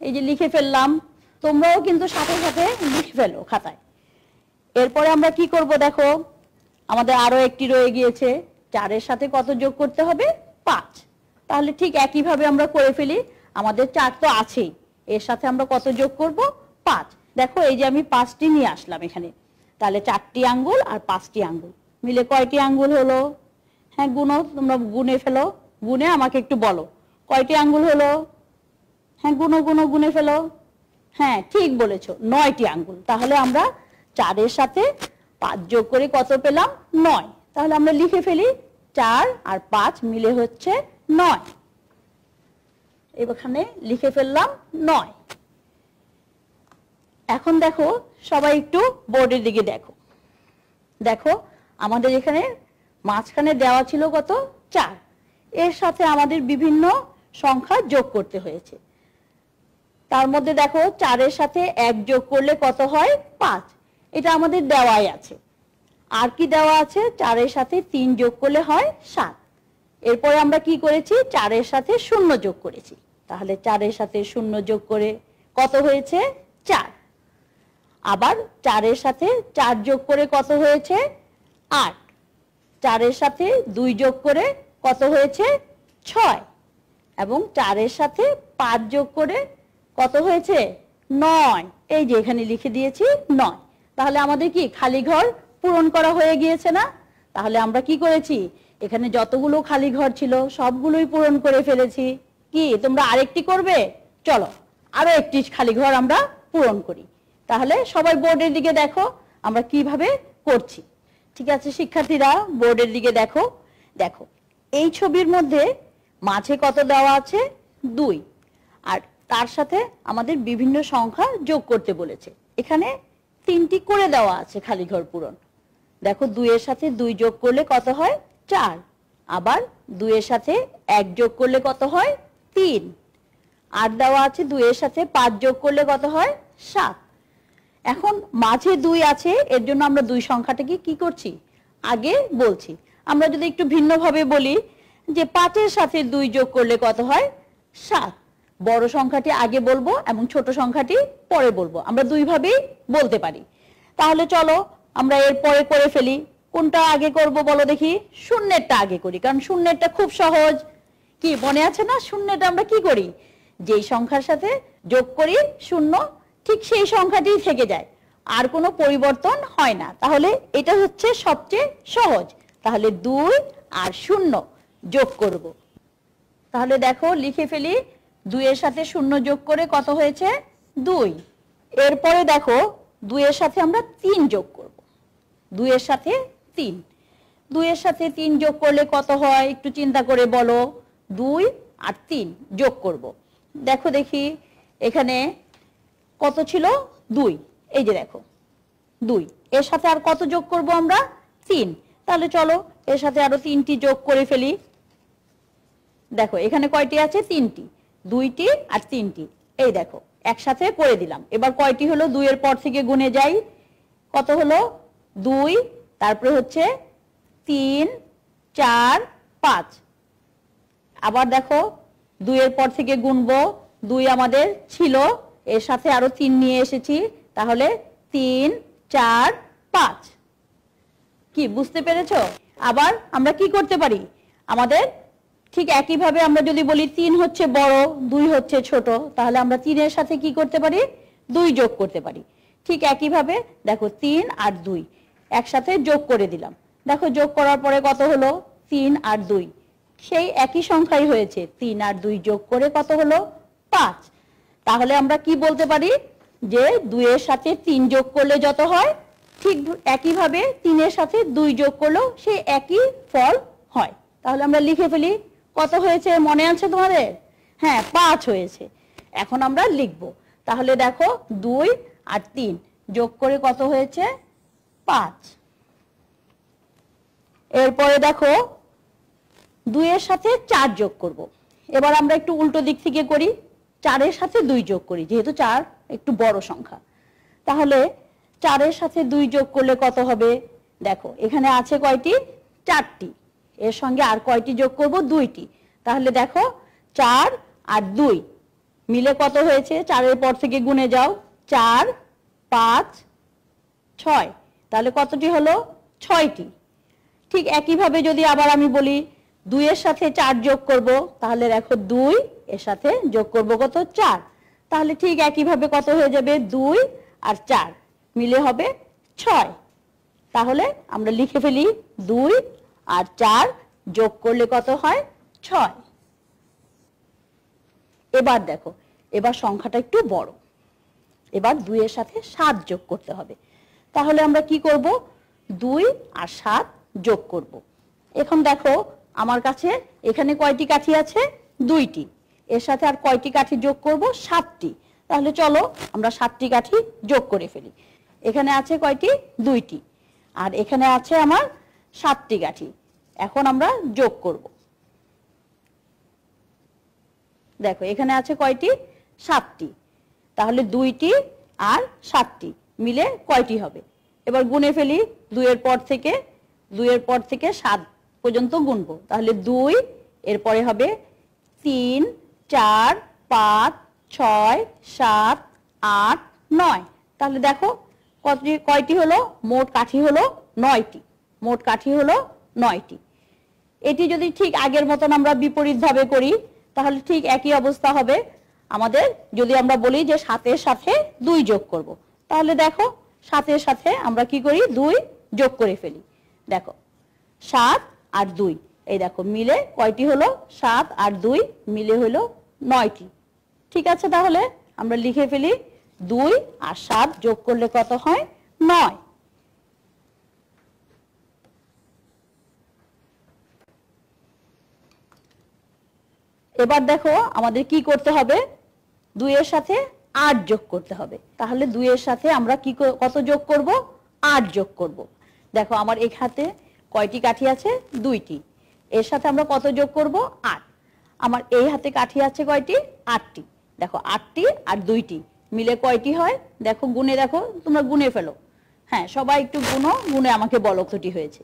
এই যে লিখে ফেললাম তোমরাও কিন্তু সাথে সাথে লিখে ফেলো খাতায় এরপরে আমরা কি করব দেখো আমাদের আরো একটি রয়ে গিয়েছে চারের সাথে কত যোগ করতে হবে পাঁচ তাহলে ঠিক একইভাবে আমরা করে ফেলি আমাদের চার তো আছেই এর সাথে আমরা কত যোগ করব পাঁচ দেখো এই যে আমি পাঁচটি নিয়ে আসলাম এখানে তাহলে চারটি আঙ্গুল আর পাঁচটি আঙ্গুল মিলে কয়টি আঙ্গুল হলো হ্যাঁ গুনো তোমরা গুনে ফেলো গুনে আমাকে একটু বলো কয়টি আঙ্গুল হলো হ্যাঁ গুনো গুনো গুনে ফেলো হ্যাঁ ঠিক বলেছো নয়টি আঙ্গুল তাহলে আমরা চারের সাথে পাঁচ যোগ করে কত পেলাম নয় তাহলে আমরা লিখে ফেলি চার আর পাঁচ মিলে হচ্ছে নয় এখানে লিখে ফেললাম নয় এখন দেখো সবাই একটু বোর্ডের দিকে দেখো দেখো আমাদের এখানে মাঝখানে দেওয়া ছিল কত চার এর সাথে আমাদের বিভিন্ন সংখ্যা যোগ করতে হয়েছে তার মধ্যে দেখো চারের সাথে এক যোগ করলে কত হয় পাঁচ এটা আমাদের দেওয়াই আছে আর কি দেওয়া আছে চারের সাথে তিন যোগ করলে হয় সাত এরপরে আমরা কি করেছি চারের সাথে শূন্য যোগ করেছি তাহলে চারের সাথে শূন্য যোগ করে কত হয়েছে চার আবার চারের সাথে চার যোগ করে কত হয়েছে আট চারের সাথে দুই যোগ করে কত হয়েছে ছয় এবং চারের সাথে পাঁচ যোগ করে কত হয়েছে নয় এই যে এখানে লিখে দিয়েছি নয় তাহলে আমাদের কি খালি ঘর পূরণ করা হয়ে গিয়েছে না তাহলে আমরা কি করেছি এখানে যতগুলো খালি ঘর ছিল সবগুলোই পূরণ করে ফেলেছি কি তোমরা আরেকটি করবে চলো আরো একটি খালি ঘর আমরা পূরণ করি তাহলে সবাই বোর্ডের দিকে দেখো আমরা কিভাবে করছি ঠিক আছে শিক্ষার্থীরা বোর্ডের দিকে দেখো দেখো এই ছবির মধ্যে মাঝে কত দেওয়া আছে দুই আর তার সাথে আমাদের বিভিন্ন সংখ্যা যোগ করতে বলেছে এখানে তিনটি করে দেওয়া আছে খালি ঘর পূরণ দেখো দুইয়ের সাথে দুই যোগ করলে কত হয় চার আবার দুইয়ের সাথে এক যোগ করলে কত হয় তিন আর দেওয়া আছে দুইয়ের সাথে পাঁচ যোগ করলে কত হয় সাত এখন মাঝে দুই আছে এর জন্য আমরা দুই সংখ্যাটাকে কি করছি আগে বলছি আমরা যদি একটু ভিন্নভাবে বলি যে পাঁচের সাথে দুই যোগ করলে কত হয় সাত বড় সংখ্যাটি আগে বলবো এবং ছোট সংখ্যাটি পরে বলবো আমরা দুইভাবেই বলতে পারি তাহলে চলো আমরা এর পরে করে ফেলি কোনটা আগে করব বলো দেখি শূন্যেরটা আগে করি কারণ শূন্যেরটা খুব সহজ কি মনে আছে না শূন্যটা আমরা কি করি যেই সংখ্যার সাথে যোগ করি শূন্য ঠিক সেই সংখ্যাটি থেকে যায় আর কোনো পরিবর্তন হয় না তাহলে এটা হচ্ছে সবচেয়ে সহজ তাহলে দুই আর শূন্য যোগ করব। তাহলে দেখো লিখে ফেলি দুইয়ের সাথে শূন্য যোগ করে কত হয়েছে দুই এরপরে দেখো দুইয়ের সাথে আমরা তিন যোগ করব। দুইয়ের সাথে তিন দুইয়ের সাথে তিন যোগ করলে কত হয় একটু চিন্তা করে বলো দুই আর তিন যোগ করব। দেখো দেখি এখানে কত ছিল দুই এই যে দেখো দুই এর সাথে আর কত যোগ করব আমরা তিন তাহলে চলো এর সাথে আরো তিনটি যোগ করে ফেলি দেখো এখানে কয়টি আছে তিনটি দুইটি আর তিনটি এই দেখো একসাথে করে দিলাম এবার কয়টি হলো দুইয়ের পর থেকে গুনে যাই কত হলো দুই তারপরে হচ্ছে তিন চার পাঁচ আবার দেখো দুইয়ের পর থেকে গুনব দুই আমাদের ছিল এর সাথে আরো তিন নিয়ে এসেছি তাহলে তিন চার পাঁচ কি বুঝতে পেরেছ আবার আমরা কি করতে পারি আমাদের ঠিক একইভাবে আমরা যদি বলি তিন হচ্ছে বড় দুই হচ্ছে ছোট তাহলে আমরা তিনের সাথে কি করতে পারি দুই যোগ করতে পারি ঠিক একইভাবে দেখো তিন আর দুই একসাথে যোগ করে দিলাম দেখো যোগ করার পরে কত হলো তিন আর দুই সেই একই সংখ্যাই হয়েছে তিন আর দুই যোগ করে কত হলো পাঁচ তাহলে আমরা কি বলতে পারি যে দুইয়ের সাথে তিন যোগ করলে যত হয় ঠিক একইভাবে তিনের সাথে দুই যোগ করলেও সেই একই ফল হয় তাহলে আমরা লিখে ফেলি কত হয়েছে মনে আছে তোমাদের হ্যাঁ পাঁচ হয়েছে এখন আমরা লিখব তাহলে দেখো দুই আর তিন যোগ করে কত হয়েছে পাঁচ এরপরে দেখো দুইয়ের সাথে চার যোগ করব। এবার আমরা একটু উল্টো দিক থেকে করি চারের সাথে দুই যোগ করি যেহেতু চার একটু বড় সংখ্যা তাহলে চারের সাথে দুই যোগ করলে কত হবে দেখো এখানে আছে কয়টি চারটি এর সঙ্গে আর কয়টি যোগ করব দুইটি তাহলে দেখো চার আর দুই মিলে কত হয়েছে চারের পর থেকে গুনে যাও চার পাঁচ ছয় তাহলে কতটি হলো ছয়টি ঠিক একইভাবে যদি আবার আমি বলি দুইয়ের সাথে চার যোগ করব তাহলে দেখো দুই এর সাথে যোগ করব কত চার তাহলে ঠিক একইভাবে কত হয়ে যাবে দুই আর চার মিলে হবে ছয় তাহলে আমরা লিখে ফেলি দুই আর চার যোগ করলে কত হয় ছয় এবার দেখো এবার সংখ্যাটা একটু বড় এবার দুইয়ের সাথে সাত যোগ করতে হবে তাহলে আমরা কি করব দুই আর সাত যোগ করব। এখন দেখো আমার কাছে এখানে কয়টি কাঠি আছে দুইটি এর সাথে আর কয়টি কাঠি যোগ করব সাতটি তাহলে চলো আমরা সাতটি কাঠি যোগ করে ফেলি এখানে আছে কয়টি দুইটি আর এখানে আছে আমার সাতটি কাঠি এখন আমরা যোগ করব দেখো এখানে আছে কয়টি সাতটি তাহলে দুইটি আর সাতটি মিলে কয়টি হবে এবার গুনে ফেলি দুইয়ের পর থেকে দুইয়ের পর থেকে সাত পর্যন্ত গুনবো তাহলে দুই এরপরে হবে তিন চার পাঁচ ছয় সাত আট নয় তাহলে দেখো কতটি কয়টি হলো মোট কাঠি হলো নয়টি মোট কাঠি হলো নয়টি এটি যদি ঠিক আগের মতন আমরা বিপরীতভাবে করি তাহলে ঠিক একই অবস্থা হবে আমাদের যদি আমরা বলি যে সাতের সাথে দুই যোগ করবো তাহলে দেখো সাথে সাথে আমরা কি করি দুই যোগ করে ফেলি দেখো সাত আর দুই এই দেখো মিলে কয়টি হলো সাত আর দুই মিলে হলো নয়টি ঠিক আছে তাহলে আমরা লিখে ফেলি দুই আর সাত যোগ করলে কত হয় নয় এবার দেখো আমাদের কি করতে হবে দুইয়ের সাথে আট যোগ করতে হবে তাহলে দুইয়ের সাথে আমরা কি কত যোগ করব আট যোগ করব। দেখো আমার এই হাতে কয়টি কাঠি আছে দুইটি এর সাথে আমরা কত যোগ করব আট আমার এই হাতে কাঠি আছে কয়টি আটটি দেখো আটটি আর দুইটি মিলে কয়টি হয় দেখো গুনে দেখো তোমরা গুনে ফেলো হ্যাঁ সবাই একটু গুনো গুনে আমাকে বলো কতটি হয়েছে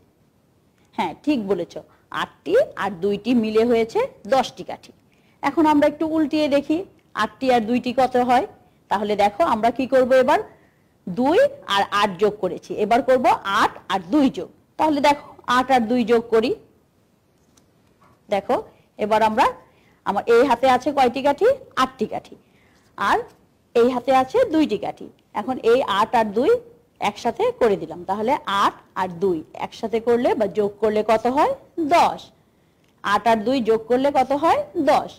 হ্যাঁ ঠিক বলেছ আটটি আর দুইটি মিলে হয়েছে দশটি কাঠি এখন আমরা একটু উল্টিয়ে দেখি আটটি আর দুইটি কত হয় তাহলে দেখো আমরা কি করব এবার দুই আর আট যোগ করেছি এবার করব আট আর দুই যোগ তাহলে দেখো আট আর দুই যোগ করি দেখো এবার আমরা আমার এই হাতে আছে কয়টি কাঠি আটটি কাঠি আর এই হাতে আছে দুইটি কাঠি এখন এই আট আর দুই একসাথে করে দিলাম তাহলে আট আর দুই একসাথে করলে বা যোগ করলে কত হয় দশ আট আর দুই যোগ করলে কত হয় দশ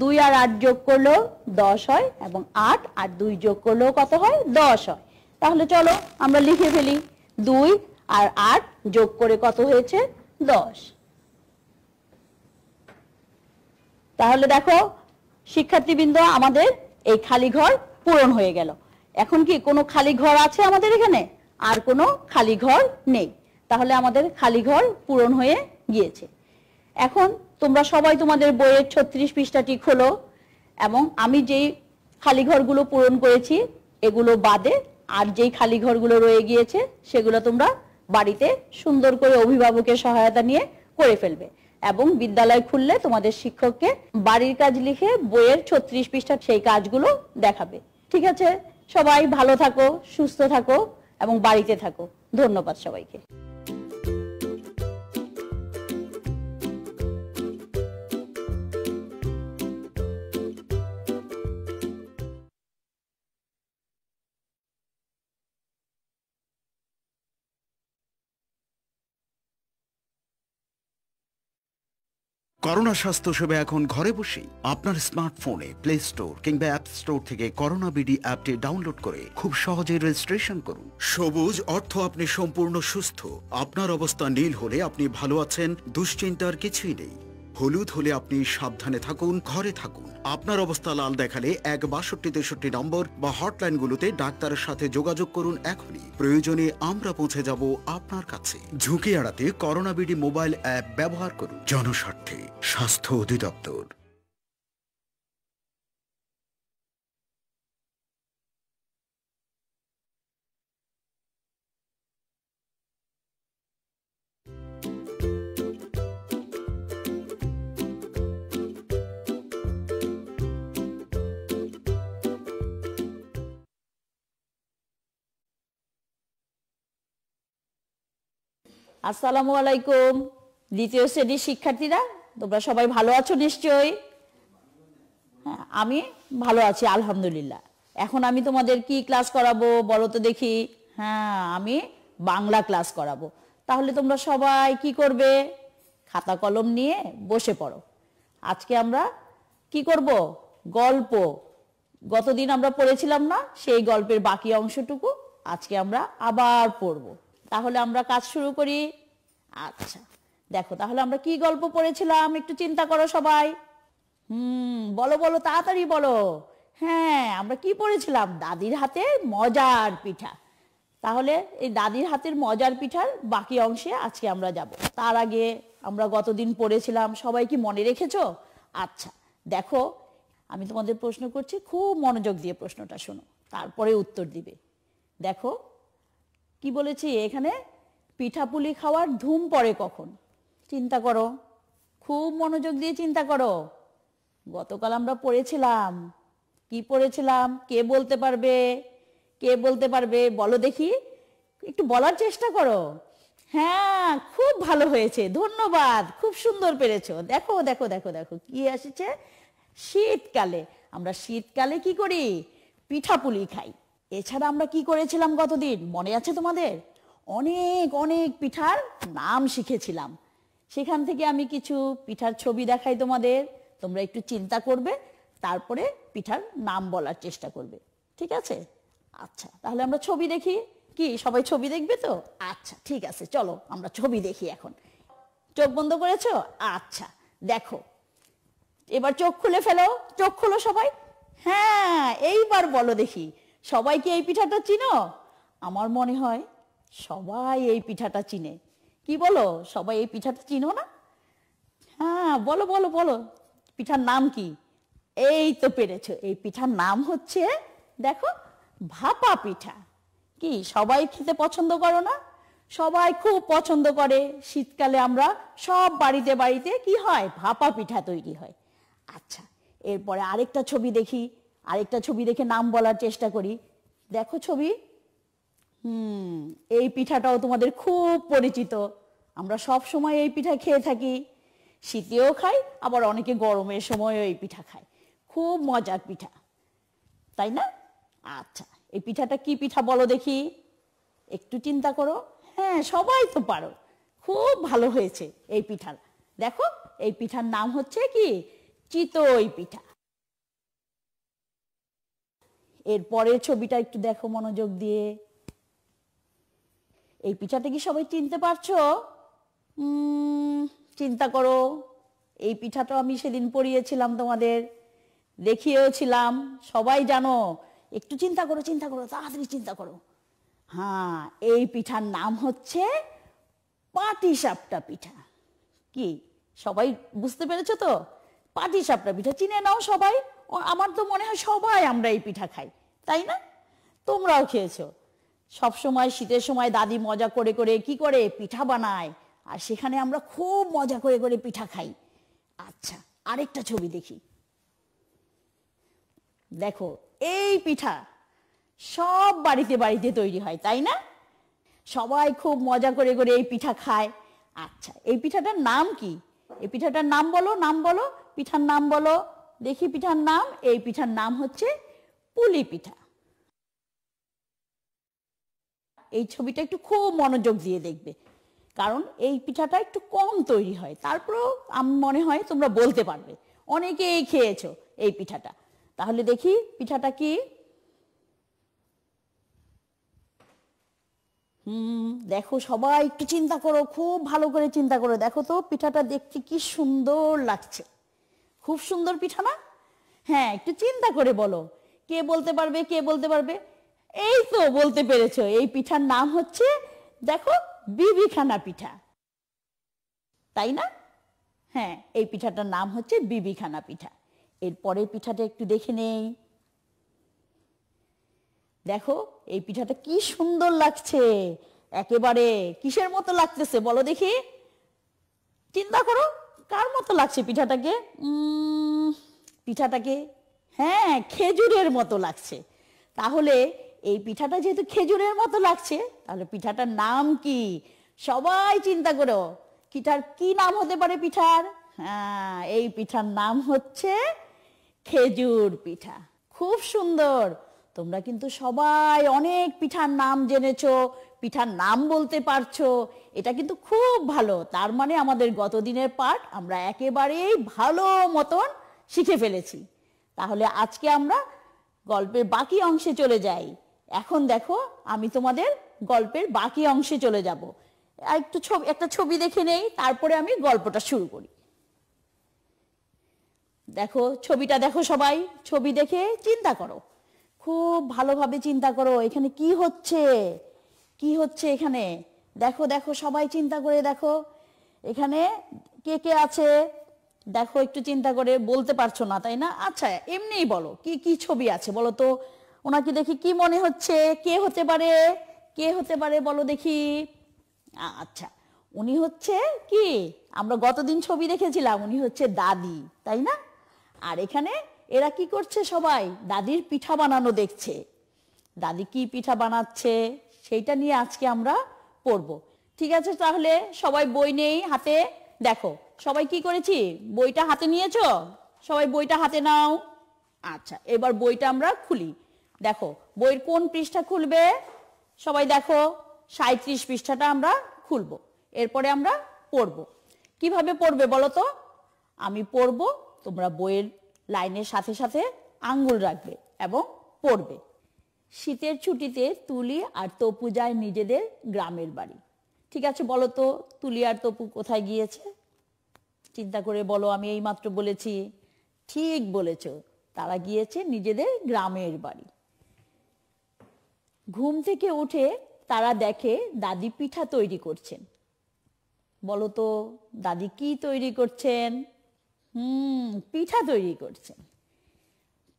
দুই আর আট যোগ করলেও দশ হয় এবং আট আর দুই যোগ করলেও কত হয় দশ হয় তাহলে চলো আমরা লিখে ফেলি দুই আর আট যোগ করে কত হয়েছে দশ তাহলে দেখো শিক্ষার্থীবৃন্দ আমাদের এই খালি ঘর পূরণ হয়ে গেল এখন কি কোনো খালি ঘর আছে আমাদের এখানে আর কোনো খালি ঘর নেই তাহলে আমাদের খালি ঘর পূরণ হয়ে গিয়েছে এখন তোমরা সবাই তোমাদের বইয়ের ছত্রিশ পৃষ্ঠাটি খোলো এবং আমি যেই খালি ঘরগুলো পূরণ করেছি এগুলো বাদে আর যেই খালি ঘরগুলো রয়ে গিয়েছে সেগুলো তোমরা বাড়িতে সুন্দর করে অভিভাবকের সহায়তা নিয়ে করে ফেলবে এবং বিদ্যালয় খুললে তোমাদের শিক্ষককে বাড়ির কাজ লিখে বইয়ের ছত্রিশ পৃষ্ঠা সেই কাজগুলো দেখাবে ঠিক আছে সবাই ভালো থাকো সুস্থ থাকো এবং বাড়িতে থাকো ধন্যবাদ সবাইকে করোনা স্বাস্থ্যসেবা এখন ঘরে বসেই আপনার স্মার্টফোনে প্লে স্টোর কিংবা অ্যাপ স্টোর থেকে করোনা বিডি অ্যাপটি ডাউনলোড করে খুব সহজে রেজিস্ট্রেশন করুন সবুজ অর্থ আপনি সম্পূর্ণ সুস্থ আপনার অবস্থা নীল হলে আপনি ভালো আছেন দুশ্চিন্তার কিছুই নেই হলুদ হলে আপনি সাবধানে থাকুন ঘরে থাকুন আপনার অবস্থা লাল দেখালে এক বাষট্টি তেষট্টি নম্বর বা হটলাইনগুলোতে ডাক্তারের সাথে যোগাযোগ করুন এখনই প্রয়োজনে আমরা পৌঁছে যাব আপনার কাছে ঝুঁকি এড়াতে করোনাবিডি মোবাইল অ্যাপ ব্যবহার করুন জনস্বার্থে স্বাস্থ্য অধিদপ্তর আসসালামু আলাইকুম দ্বিতীয় শ্রেণীর শিক্ষার্থীরা তোমরা সবাই ভালো আছো নিশ্চয়ই হ্যাঁ আমি ভালো আছি আলহামদুলিল্লাহ এখন আমি তোমাদের কি ক্লাস করাবো বলো তো দেখি হ্যাঁ আমি বাংলা ক্লাস করাবো তাহলে তোমরা সবাই কি করবে খাতা কলম নিয়ে বসে পড়ো আজকে আমরা কি করব গল্প গতদিন আমরা পড়েছিলাম না সেই গল্পের বাকি অংশটুকু আজকে আমরা আবার পড়বো তাহলে আমরা কাজ শুরু করি আচ্ছা দেখো তাহলে আমরা কি গল্প পড়েছিলাম একটু চিন্তা করো সবাই হুম বলো বলো তাড়াতাড়ি বলো হ্যাঁ আমরা কি পড়েছিলাম দাদির হাতে মজার পিঠা তাহলে এই দাদির হাতের মজার পিঠার বাকি অংশে আজকে আমরা যাব তার আগে আমরা গতদিন পড়েছিলাম সবাই কি মনে রেখেছো আচ্ছা দেখো আমি তোমাদের প্রশ্ন করছি খুব মনোযোগ দিয়ে প্রশ্নটা শোনো তারপরে উত্তর দিবে দেখো কি বলেছি এখানে পিঠাপুলি খাওয়ার ধুম পড়ে কখন চিন্তা করো খুব মনোযোগ দিয়ে চিন্তা করো গতকাল আমরা পড়েছিলাম কি পড়েছিলাম কে বলতে পারবে কে বলতে পারবে বলো দেখি একটু বলার চেষ্টা করো হ্যাঁ খুব ভালো হয়েছে ধন্যবাদ খুব সুন্দর পেরেছ দেখো দেখো দেখো দেখো কি আসছে শীতকালে আমরা শীতকালে কি করি পিঠাপুলি খাই এছাড়া আমরা কি করেছিলাম গতদিন মনে আছে তোমাদের অনেক অনেক পিঠার নাম শিখেছিলাম সেখান থেকে আমি কিছু পিঠার ছবি দেখাই তোমাদের তোমরা একটু চিন্তা করবে তারপরে পিঠার নাম বলার চেষ্টা করবে ঠিক আছে আচ্ছা তাহলে আমরা ছবি দেখি কি সবাই ছবি দেখবে তো আচ্ছা ঠিক আছে চলো আমরা ছবি দেখি এখন চোখ বন্ধ করেছো আচ্ছা দেখো এবার চোখ খুলে ফেলো চোখ খুলো সবাই হ্যাঁ এইবার বলো দেখি সবাই কি এই পিঠাটা চিনো আমার মনে হয় সবাই এই পিঠাটা চিনে কি বলো সবাই এই পিঠাটা চিনো না হ্যাঁ বলো বলো বলো পিঠার নাম কি এই তো পেরেছ এই পিঠার নাম হচ্ছে দেখো ভাপা পিঠা কি সবাই খেতে পছন্দ করো না সবাই খুব পছন্দ করে শীতকালে আমরা সব বাড়িতে বাড়িতে কি হয় ভাপা পিঠা তৈরি হয় আচ্ছা এরপরে আরেকটা ছবি দেখি আরেকটা ছবি দেখে নাম বলার চেষ্টা করি দেখো ছবি হুম এই পিঠাটাও তোমাদের খুব পরিচিত আমরা সব সময় এই পিঠা খেয়ে থাকি শীতেও খাই আবার অনেকে গরমের সময়ও এই পিঠা খায় খুব মজার পিঠা তাই না আচ্ছা এই পিঠাটা কি পিঠা বলো দেখি একটু চিন্তা করো হ্যাঁ সবাই তো পারো খুব ভালো হয়েছে এই পিঠা দেখো এই পিঠার নাম হচ্ছে কি চিতই পিঠা এর পরের ছবিটা একটু দেখো মনোযোগ দিয়ে এই পিঠাটা কি সবাই চিনতে পারছো চিন্তা করো এই পিঠাটা আমি সেদিন পড়িয়েছিলাম তোমাদের দেখিয়েওছিলাম সবাই জানো একটু চিন্তা করো চিন্তা করো তাড়াতাড়ি চিন্তা করো হ্যাঁ এই পিঠার নাম হচ্ছে পাটি সাপটা পিঠা কি সবাই বুঝতে পেরেছো তো পাটি সাপটা পিঠা চিনে নাও সবাই আমার তো মনে হয় সবাই আমরা এই পিঠা খাই তাই না তোমরাও খেয়েছো সবসময় শীতের সময় দাদি মজা করে করে কি করে পিঠা বানায় আর সেখানে আমরা খুব মজা করে করে পিঠা খাই আচ্ছা আরেকটা ছবি দেখি দেখো এই পিঠা সব বাড়িতে বাড়িতে তৈরি হয় তাই না সবাই খুব মজা করে করে এই পিঠা খায় আচ্ছা এই পিঠাটার নাম কি এই পিঠাটার নাম বলো নাম বলো পিঠার নাম বলো দেখি পিঠার নাম এই পিঠার নাম হচ্ছে পুলি পিঠা এই ছবিটা একটু খুব মনোযোগ দিয়ে দেখবে কারণ এই পিঠাটা একটু কম তৈরি হয় তারপরেও আমি মনে হয় তোমরা বলতে পারবে অনেকেই খেয়েছো এই পিঠাটা তাহলে দেখি পিঠাটা কি হুম দেখো সবাই একটু চিন্তা করো খুব ভালো করে চিন্তা করো দেখো তো পিঠাটা দেখতে কি সুন্দর লাগছে খুব সুন্দর পিঠা না হ্যাঁ একটু চিন্তা করে বলো কে বলতে পারবে কে বলতে পারবে এই তো বলতে পেরেছ এই পিঠার নাম হচ্ছে দেখো বিবিখানা পিঠা তাই না হ্যাঁ এই পিঠাটার নাম হচ্ছে বিবিখানা পিঠা এরপরে পিঠাটা একটু দেখে নেই দেখো এই পিঠাটা কি সুন্দর লাগছে একেবারে কিসের মতো লাগতেছে বলো দেখি চিন্তা করো কার মতো লাগছে পিঠাটাকে পিঠাটাকে হ্যাঁ খেজুরের মতো লাগছে তাহলে এই পিঠাটা যেহেতু খেজুরের মতো লাগছে তাহলে পিঠাটার নাম কি সবাই চিন্তা করো পিঠার কি নাম হতে পারে পিঠার হ্যাঁ এই পিঠার নাম হচ্ছে খেজুর পিঠা খুব সুন্দর তোমরা কিন্তু সবাই অনেক পিঠার নাম জেনেছো পিঠার নাম বলতে পারছো এটা কিন্তু খুব ভালো তার মানে আমাদের গতদিনের পাঠ আমরা একেবারেই ভালো মতন শিখে ফেলেছি তাহলে আজকে আমরা গল্পের বাকি অংশে চলে যাই এখন দেখো আমি তোমাদের গল্পের বাকি অংশে চলে যাব একটু ছবি একটা ছবি দেখে নেই তারপরে আমি গল্পটা শুরু করি দেখো ছবিটা দেখো সবাই ছবি দেখে চিন্তা করো খুব ভালোভাবে চিন্তা করো এখানে কি হচ্ছে কি হচ্ছে এখানে দেখো দেখো সবাই চিন্তা করে দেখো এখানে কে কে আছে দেখো একটু চিন্তা করে বলতে পারছো না তাই না আচ্ছা এমনিই বলো কি কি ছবি আছে বলো তো ওনাকে দেখি কি মনে হচ্ছে কে হতে পারে কে হতে পারে বলো দেখি আচ্ছা উনি হচ্ছে কি আমরা গতদিন ছবি দেখেছিলাম উনি হচ্ছে দাদি তাই না আর এখানে এরা কি করছে সবাই দাদির পিঠা বানানো দেখছে দাদি কি পিঠা বানাচ্ছে সেইটা নিয়ে আজকে আমরা পড়ব ঠিক আছে তাহলে সবাই বই নেই হাতে দেখো সবাই কি করেছি বইটা হাতে নিয়েছো সবাই বইটা হাতে নাও আচ্ছা এবার বইটা আমরা খুলি দেখো বইয়ের কোন পৃষ্ঠা খুলবে সবাই দেখো সাঁত্রিশ পৃষ্ঠাটা আমরা খুলব এরপরে আমরা পড়ব কিভাবে পড়বে বলো তো আমি পড়ব তোমরা বইয়ের লাইনের সাথে সাথে আঙ্গুল রাখবে এবং পড়বে শীতের ছুটিতে তুলি আর তপু যায় নিজেদের গ্রামের বাড়ি ঠিক আছে বলো তো তুলি আর তপু কোথায় গিয়েছে চিন্তা করে বলো আমি এই মাত্র বলেছি ঠিক বলেছ তারা গিয়েছে নিজেদের গ্রামের বাড়ি ঘুম থেকে উঠে তারা দেখে দাদি পিঠা তৈরি করছেন বলো তো দাদি কি তৈরি করছেন হুম পিঠা তৈরি করছেন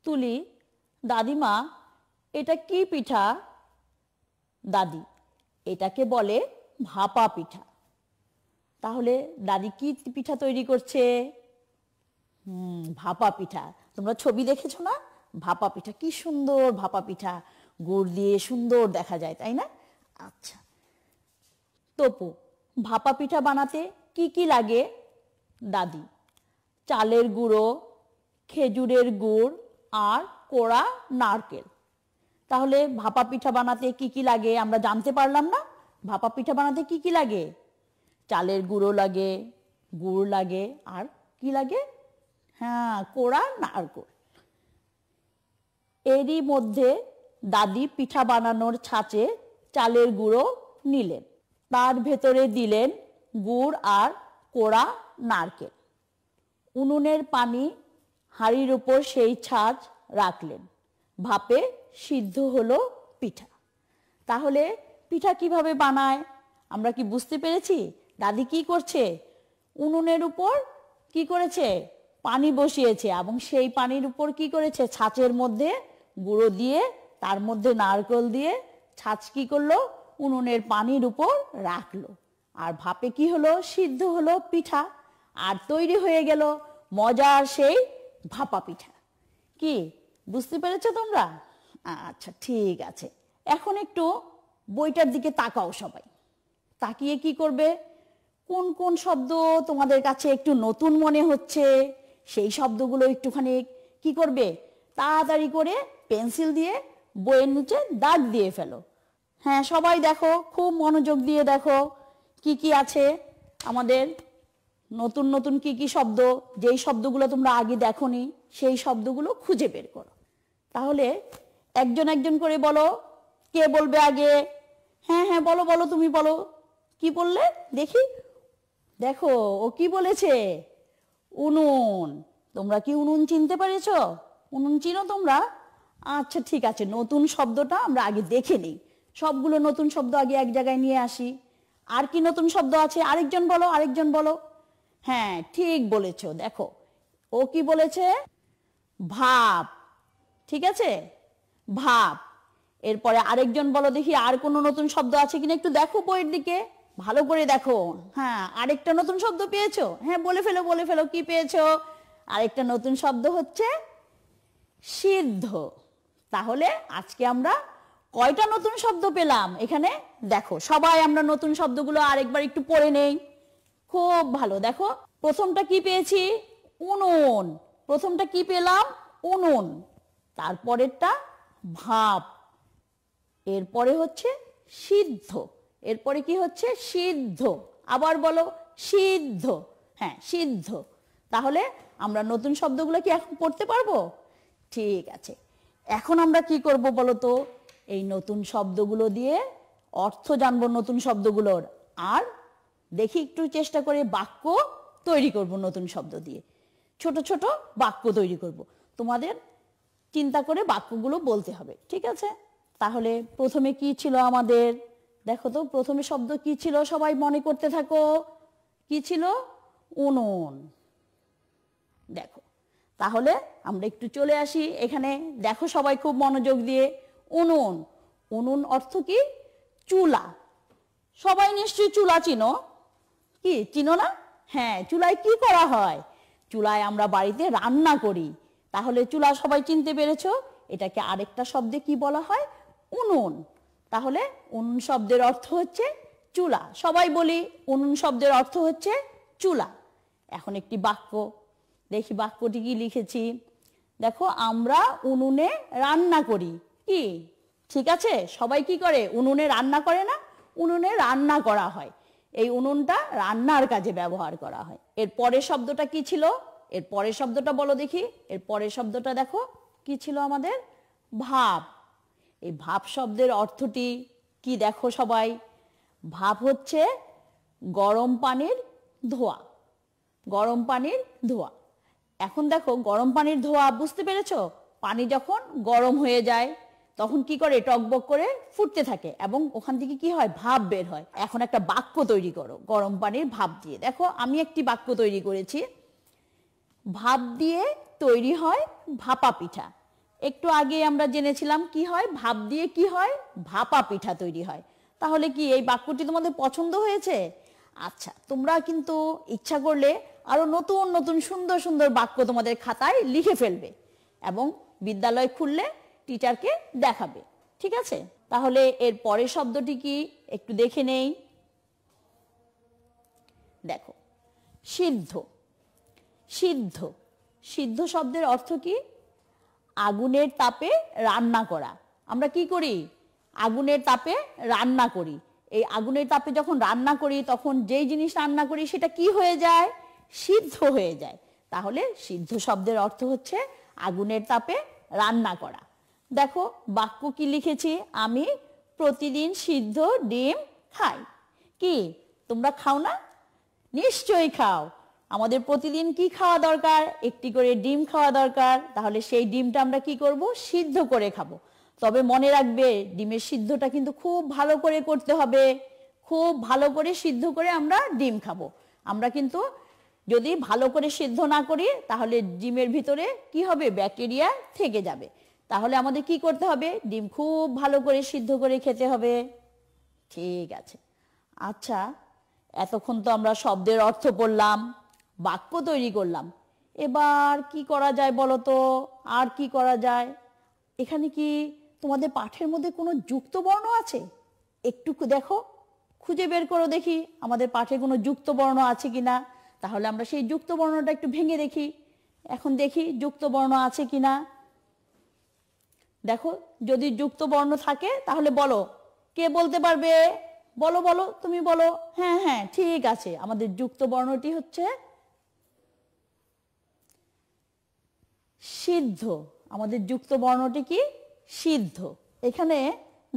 তুলি দাদিমা এটা কি পিঠা দাদি এটাকে বলে ভাপা পিঠা তাহলে দাদি কি পিঠা তৈরি করছে হুম ভাপা পিঠা তোমরা ছবি দেখেছো না ভাপা পিঠা কি সুন্দর ভাপা পিঠা গুড় দিয়ে সুন্দর দেখা যায় তাই না আচ্ছা তপু ভাপা পিঠা বানাতে কি কি লাগে দাদি চালের গুঁড়ো খেজুরের গুড় আর কোড়া নারকেল তাহলে ভাপা পিঠা বানাতে কি কি লাগে আমরা জানতে পারলাম না ভাপা পিঠা বানাতে কি কি লাগে চালের গুঁড়ো লাগে গুড় লাগে আর কি লাগে হ্যাঁ কোড়া নারকোল এরই মধ্যে দাদি পিঠা বানানোর ছাঁচে চালের গুঁড়ো নিলেন তার ভেতরে দিলেন গুড় আর কোড়া নারকেল উনুনের পানি হাড়ির উপর সেই ছাঁচ রাখলেন ভাপে সিদ্ধ হলো পিঠা তাহলে পিঠা কিভাবে বানায় আমরা কি বুঝতে পেরেছি দাদি কি করছে উনুনের উপর কি করেছে পানি বসিয়েছে এবং সেই পানির উপর কি করেছে ছাঁচের মধ্যে গুঁড়ো দিয়ে তার মধ্যে নারকল দিয়ে ছাঁচ কি করলো উনুনের পানির উপর রাখলো আর ভাপে কি হলো সিদ্ধ হলো পিঠা আর তৈরি হয়ে গেল মজার সেই ভাপা পিঠা কি বুঝতে পেরেছো তোমরা আচ্ছা ঠিক আছে এখন একটু বইটার দিকে তাকাও সবাই তাকিয়ে কি করবে কোন কোন শব্দ তোমাদের কাছে একটু নতুন মনে হচ্ছে সেই শব্দগুলো একটুখানি কি করবে তাড়াতাড়ি করে পেন্সিল দিয়ে বইয়ের নিচে দাগ দিয়ে ফেলো হ্যাঁ সবাই দেখো খুব মনোযোগ দিয়ে দেখো কি কি আছে আমাদের নতুন নতুন কি কি শব্দ যেই শব্দগুলো তোমরা আগে দেখোনি সেই শব্দগুলো খুঁজে বের করো তাহলে একজন একজন করে বলো কে বলবে আগে হ্যাঁ হ্যাঁ বলো বলো তুমি বলো কি বললে দেখি দেখো ও কি বলেছে উনুন তোমরা কি উনুন চিনতে পেরেছ উনুন চিনো তোমরা আচ্ছা ঠিক আছে নতুন শব্দটা আমরা আগে দেখে নিই সবগুলো নতুন শব্দ আগে এক জায়গায় নিয়ে আসি আর কি নতুন শব্দ আছে আরেকজন বলো আরেকজন বলো হ্যাঁ ঠিক বলেছ দেখো ও কি বলেছে ভাব ঠিক আছে ভাব এরপরে আরেকজন বলো দেখি আর কোনো নতুন শব্দ আছে কিনা একটু দেখো বইয়ের দিকে ভালো করে দেখো হ্যাঁ আরেকটা নতুন শব্দ পেয়েছো হ্যাঁ বলে ফেলো বলে ফেলো কি পেয়েছো আরেকটা নতুন শব্দ হচ্ছে সিদ্ধ তাহলে আজকে আমরা কয়টা নতুন শব্দ পেলাম এখানে দেখো সবাই আমরা নতুন শব্দগুলো আরেকবার একটু পড়ে নেই খুব ভালো দেখো প্রথমটা কি পেয়েছি উনুন প্রথমটা কি পেলাম উনুন তারপরেরটা ভাব এরপরে হচ্ছে সিদ্ধ এরপরে কি হচ্ছে সিদ্ধ আবার বলো সিদ্ধ হ্যাঁ সিদ্ধ তাহলে আমরা নতুন শব্দগুলো কি এখন পড়তে পারবো ঠিক আছে এখন আমরা কি করব বলো তো এই নতুন শব্দগুলো দিয়ে অর্থ জানবো নতুন শব্দগুলোর আর দেখি একটু চেষ্টা করে বাক্য তৈরি করব নতুন শব্দ দিয়ে ছোট ছোট বাক্য তৈরি করব তোমাদের চিন্তা করে বাক্যগুলো বলতে হবে ঠিক আছে তাহলে প্রথমে কি ছিল আমাদের দেখো তো প্রথমে শব্দ কি ছিল সবাই মনে করতে থাকো কি ছিল উনুন দেখো তাহলে আমরা একটু চলে আসি এখানে দেখো সবাই খুব মনোযোগ দিয়ে উনুন উনুন অর্থ কি চুলা সবাই নিশ্চয়ই চুলা চিনো কি চিনো না হ্যাঁ চুলায় কি করা হয় চুলায় আমরা বাড়িতে রান্না করি তাহলে চুলা সবাই চিনতে পেরেছ এটাকে আরেকটা শব্দে কি বলা হয় উনুন তাহলে উনুন শব্দের অর্থ হচ্ছে চুলা সবাই বলি উনুন শব্দের অর্থ হচ্ছে চুলা এখন একটি বাক্য দেখি বাক্যটি কি লিখেছি দেখো আমরা উনুনে রান্না করি কি ঠিক আছে সবাই কি করে উনুনে রান্না করে না উনুনে রান্না করা হয় এই উনুনটা রান্নার কাজে ব্যবহার করা হয় এর পরের শব্দটা কি ছিল এর পরের শব্দটা বলো দেখি এর পরের শব্দটা দেখো কি ছিল আমাদের ভাব এই ভাব শব্দের অর্থটি কি দেখো সবাই ভাব হচ্ছে গরম পানির ধোয়া গরম পানির ধোয়া এখন দেখো গরম পানির ধোয়া বুঝতে পেরেছ পানি যখন গরম হয়ে যায় তখন কি করে টকবক করে ফুটতে থাকে এবং ওখান থেকে কি হয় ভাব বের হয় এখন একটা বাক্য তৈরি করো গরম পানির ভাব দিয়ে দেখো আমি একটি বাক্য তৈরি করেছি ভাব দিয়ে তৈরি হয় ভাপা পিঠা একটু আগে আমরা জেনেছিলাম কি হয় ভাপ দিয়ে কি হয় ভাপা পিঠা তৈরি হয় তাহলে কি এই বাক্যটি তোমাদের পছন্দ হয়েছে আচ্ছা তোমরা কিন্তু ইচ্ছা করলে আরো নতুন নতুন সুন্দর সুন্দর বাক্য তোমাদের খাতায় লিখে ফেলবে এবং বিদ্যালয় খুললে টিচারকে দেখাবে ঠিক আছে তাহলে এর পরের শব্দটি কি একটু দেখে নেই দেখো সিদ্ধ সিদ্ধ সিদ্ধ শব্দের অর্থ কি আগুনের তাপে রান্না করা আমরা কি করি আগুনের তাপে রান্না করি এই আগুনের তাপে যখন রান্না করি তখন যেই জিনিস রান্না করি সেটা কি হয়ে যায় সিদ্ধ হয়ে যায় তাহলে সিদ্ধ শব্দের অর্থ হচ্ছে আগুনের তাপে রান্না করা দেখো বাক্য কি লিখেছি আমি প্রতিদিন সিদ্ধ ডিম খাই কি তোমরা খাও না নিশ্চয়ই খাও আমাদের প্রতিদিন কি খাওয়া দরকার একটি করে ডিম খাওয়া দরকার তাহলে সেই ডিমটা আমরা কি করব সিদ্ধ করে খাবো তবে মনে রাখবে ডিমের সিদ্ধটা কিন্তু খুব ভালো করে করতে হবে খুব ভালো করে সিদ্ধ করে আমরা ডিম খাবো আমরা কিন্তু যদি ভালো করে সিদ্ধ না করি তাহলে ডিমের ভিতরে কি হবে ব্যাকটেরিয়া থেকে যাবে তাহলে আমাদের কি করতে হবে ডিম খুব ভালো করে সিদ্ধ করে খেতে হবে ঠিক আছে আচ্ছা এতক্ষণ তো আমরা শব্দের অর্থ পড়লাম বাক্য তৈরি করলাম এবার কি করা যায় বলো তো আর কি করা যায় এখানে কি তোমাদের পাঠের মধ্যে কোনো যুক্ত বর্ণ আছে একটু দেখো খুঁজে বের করো দেখি আমাদের পাঠে কোনো যুক্ত বর্ণ আছে কি না তাহলে আমরা সেই যুক্ত বর্ণটা একটু ভেঙে দেখি এখন দেখি যুক্ত বর্ণ আছে কি না দেখো যদি যুক্ত বর্ণ থাকে তাহলে বলো কে বলতে পারবে বলো বলো তুমি বলো হ্যাঁ হ্যাঁ ঠিক আছে আমাদের যুক্ত বর্ণটি হচ্ছে সিদ্ধ আমাদের যুক্ত বর্ণটি কি সিদ্ধ এখানে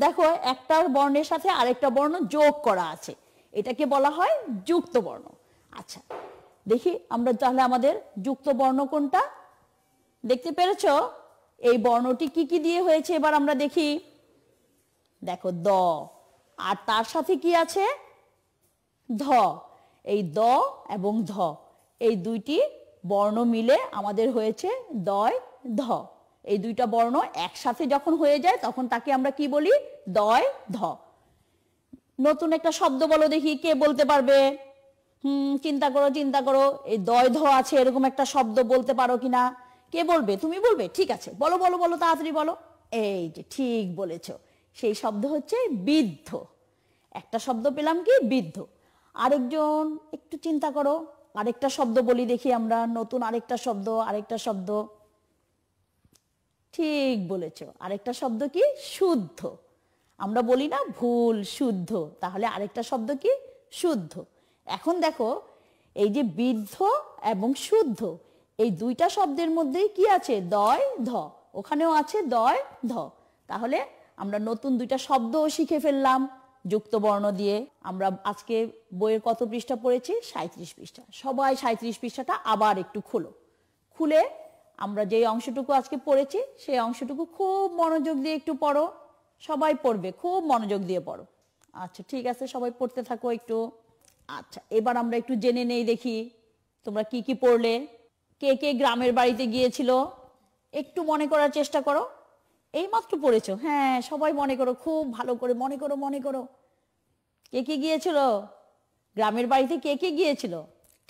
দেখো একটার বর্ণের সাথে আরেকটা বর্ণ যোগ করা আছে এটাকে বলা হয় যুক্ত বর্ণ আচ্ছা দেখি আমরা তাহলে আমাদের যুক্ত বর্ণ কোনটা দেখতে পেরেছ এই বর্ণটি কি কি দিয়ে হয়েছে এবার আমরা দেখি দেখো দ আর তার সাথে কি আছে ধ এই দ এবং ধ এই দুইটি বর্ণ মিলে আমাদের হয়েছে দয় ধ এই দুইটা বর্ণ একসাথে যখন হয়ে যায় তখন তাকে আমরা কি বলি দয় ধ নতুন একটা শব্দ বলো দেখি কে বলতে পারবে হুম চিন্তা করো চিন্তা করো এই দয় ধ আছে এরকম একটা শব্দ বলতে পারো কিনা কে বলবে তুমি বলবে ঠিক আছে বলো বলো বলো তাড়াতাড়ি বলো এই যে ঠিক বলেছ সেই শব্দ হচ্ছে বিদ্ধ একটা শব্দ পেলাম কি বিদ্ধ আরেকজন একটু চিন্তা করো আরেকটা শব্দ বলি দেখি আমরা নতুন আরেকটা শব্দ আরেকটা শব্দ ঠিক বলেছ আরেকটা শব্দ কি শুদ্ধ আমরা বলি না ভুল শুদ্ধ তাহলে আরেকটা শব্দ কি শুদ্ধ এখন দেখো এই যে বিদ্ধ এবং শুদ্ধ এই দুইটা শব্দের মধ্যেই কি আছে দয় ধ ওখানেও আছে দয় ধ তাহলে আমরা নতুন দুইটা শব্দও শিখে ফেললাম যুক্ত বর্ণ দিয়ে আমরা আজকে বইয়ের কত পৃষ্ঠা পড়েছি সাঁত্রিশ পৃষ্ঠা সবাই সাঁত্রিশ পৃষ্ঠাটা আবার একটু খুলো খুলে আমরা যে অংশটুকু আজকে পড়েছি সেই অংশটুকু খুব মনোযোগ দিয়ে একটু পড়ো সবাই পড়বে খুব মনোযোগ দিয়ে পড়ো আচ্ছা ঠিক আছে সবাই পড়তে থাকো একটু আচ্ছা এবার আমরা একটু জেনে নেই দেখি তোমরা কি কি পড়লে কে কে গ্রামের বাড়িতে গিয়েছিল একটু মনে করার চেষ্টা করো এইমাত্র পড়েছো হ্যাঁ সবাই মনে করো খুব ভালো করে মনে করো মনে করো কে কে গিয়েছিল গ্রামের বাড়িতে কে কে গিয়েছিল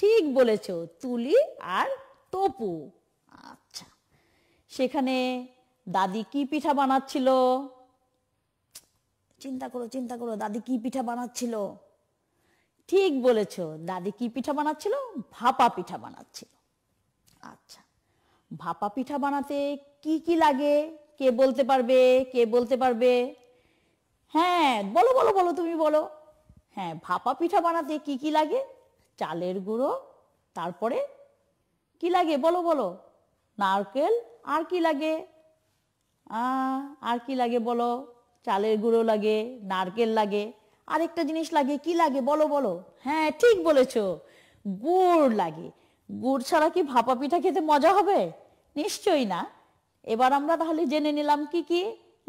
ঠিক বলেছো তুলি আর তপু আচ্ছা সেখানে দাদি কি পিঠা বানাচ্ছিল চিন্তা করো চিন্তা করো দাদি কি পিঠা বানাচ্ছিল ঠিক বলেছ দাদি কি পিঠা বানাচ্ছিল ভাপা পিঠা বানাচ্ছিল আচ্ছা ভাপা পিঠা বানাতে কি কি লাগে কে বলতে পারবে কে বলতে পারবে হ্যাঁ বলো বলো বলো তুমি বলো হ্যাঁ ভাপা পিঠা বানাতে কি কি লাগে চালের গুঁড়ো তারপরে কি লাগে বলো বলো নারকেল আর কি লাগে আর কি লাগে বলো চালের গুঁড়ো লাগে নারকেল লাগে আরেকটা জিনিস লাগে কি লাগে বলো বলো হ্যাঁ ঠিক বলেছ গুড় লাগে গুড় ছাড়া কি ভাপা পিঠা খেতে মজা হবে নিশ্চয়ই না এবার আমরা তাহলে জেনে নিলাম কি কি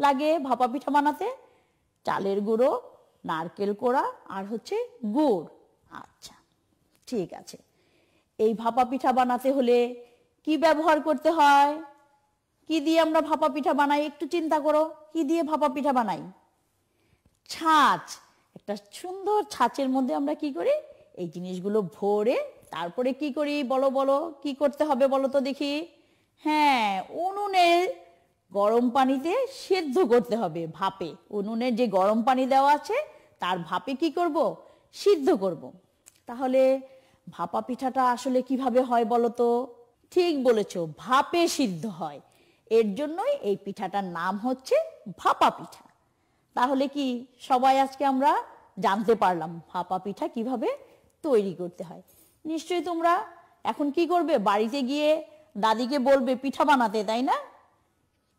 লাগে ভাপা পিঠা বানাতে চালের গুঁড়ো নারকেল কোড়া আর হচ্ছে গুড় আচ্ছা ঠিক আছে এই ভাপা পিঠা বানাতে হলে কি ব্যবহার করতে হয় কি দিয়ে আমরা ভাপা পিঠা বানাই একটু চিন্তা করো কি দিয়ে ভাপা পিঠা বানাই ছাঁচ একটা সুন্দর ছাঁচের মধ্যে আমরা কি করি এই জিনিসগুলো ভরে তারপরে কি করি বলো বলো কি করতে হবে বলো তো দেখি হ্যাঁ উনুনে গরম পানিতে সেদ্ধ করতে হবে ভাপে উনুনে যে গরম পানি দেওয়া আছে তার ভাপে কি করব সিদ্ধ করব। তাহলে ভাপা পিঠাটা আসলে কিভাবে হয় বলো তো ঠিক বলেছ ভাপে সিদ্ধ হয় এর জন্যই এই পিঠাটার নাম হচ্ছে ভাপা পিঠা তাহলে কি সবাই আজকে আমরা জানতে পারলাম ভাপা পিঠা কিভাবে তৈরি করতে হয় নিশ্চয়ই তোমরা এখন কি করবে বাড়িতে গিয়ে দাদিকে বলবে পিঠা বানাতে তাই না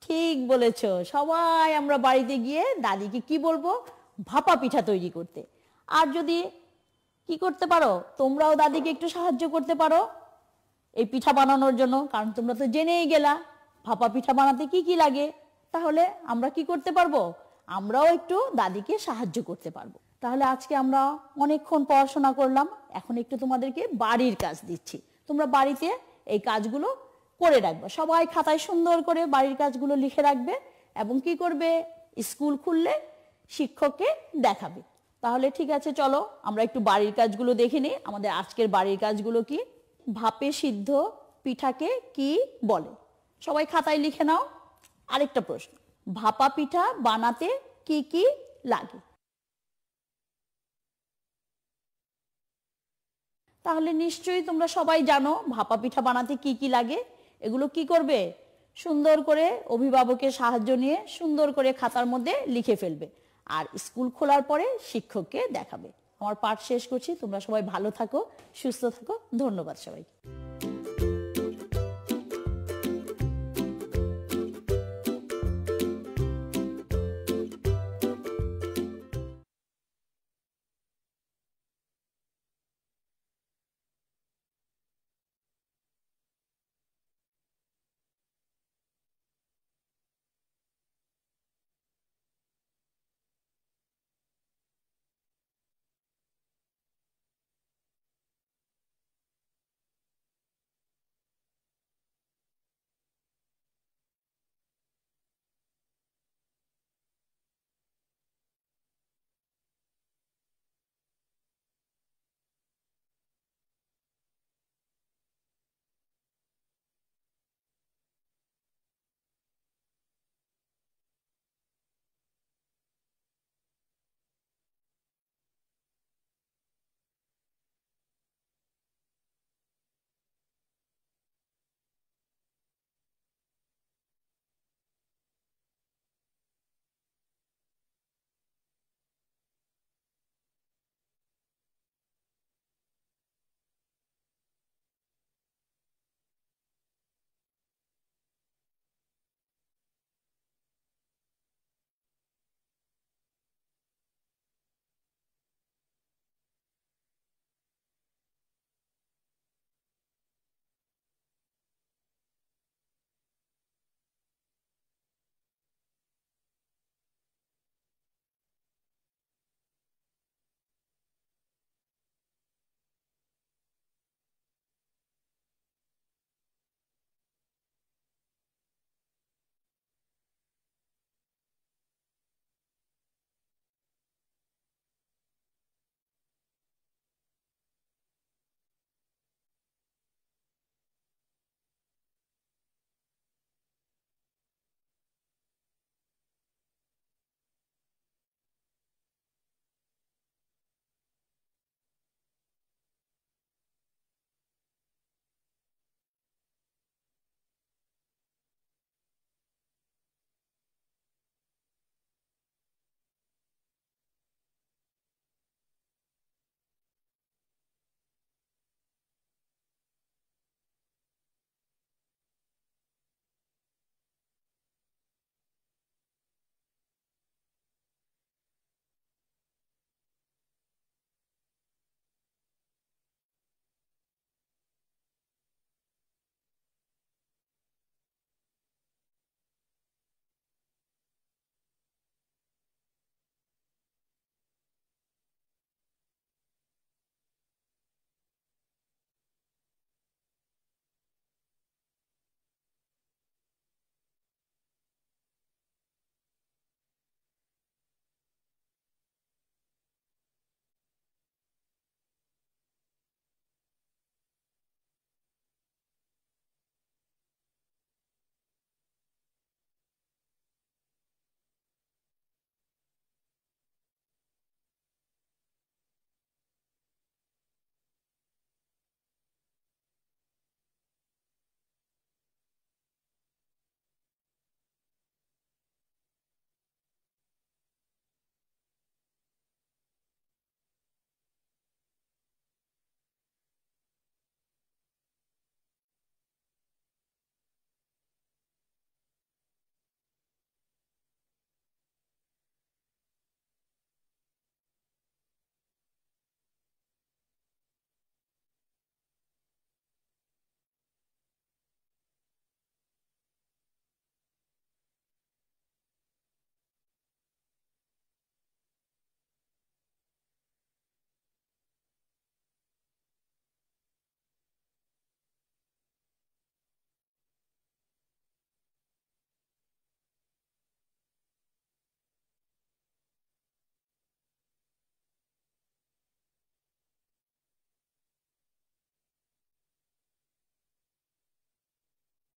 ঠিক বলেছ সবাই আমরা বাড়িতে গিয়ে দাদিকে কি বলবো ভাপা পিঠা তৈরি করতে আর যদি কি করতে পারো তোমরাও দাদিকে একটু সাহায্য করতে পারো এই পিঠা বানানোর জন্য কারণ তোমরা তো জেনেই গেলা ভাপা পিঠা বানাতে কি কি লাগে তাহলে আমরা কি করতে পারবো আমরাও একটু দাদিকে সাহায্য করতে পারবো তাহলে আজকে আমরা অনেকক্ষণ পড়াশোনা করলাম এখন একটু তোমাদেরকে বাড়ির কাজ দিচ্ছি তোমরা বাড়িতে এই কাজগুলো করে রাখবে সবাই খাতায় সুন্দর করে বাড়ির কাজগুলো লিখে রাখবে এবং কি করবে স্কুল খুললে শিক্ষককে দেখাবে তাহলে ঠিক আছে চলো আমরা একটু বাড়ির কাজগুলো দেখে নিই আমাদের আজকের বাড়ির কাজগুলো কি ভাপে সিদ্ধ পিঠাকে কি বলে সবাই খাতায় লিখে নাও আরেকটা প্রশ্ন ভাপা পিঠা বানাতে কি কি লাগে তাহলে নিশ্চয়ই তোমরা সবাই জানো ভাপা পিঠা বানাতে কি কি লাগে এগুলো কি করবে সুন্দর করে অভিভাবকের সাহায্য নিয়ে সুন্দর করে খাতার মধ্যে লিখে ফেলবে আর স্কুল খোলার পরে শিক্ষককে দেখাবে আমার পাঠ শেষ করছি তোমরা সবাই ভালো থাকো সুস্থ থাকো ধন্যবাদ সবাইকে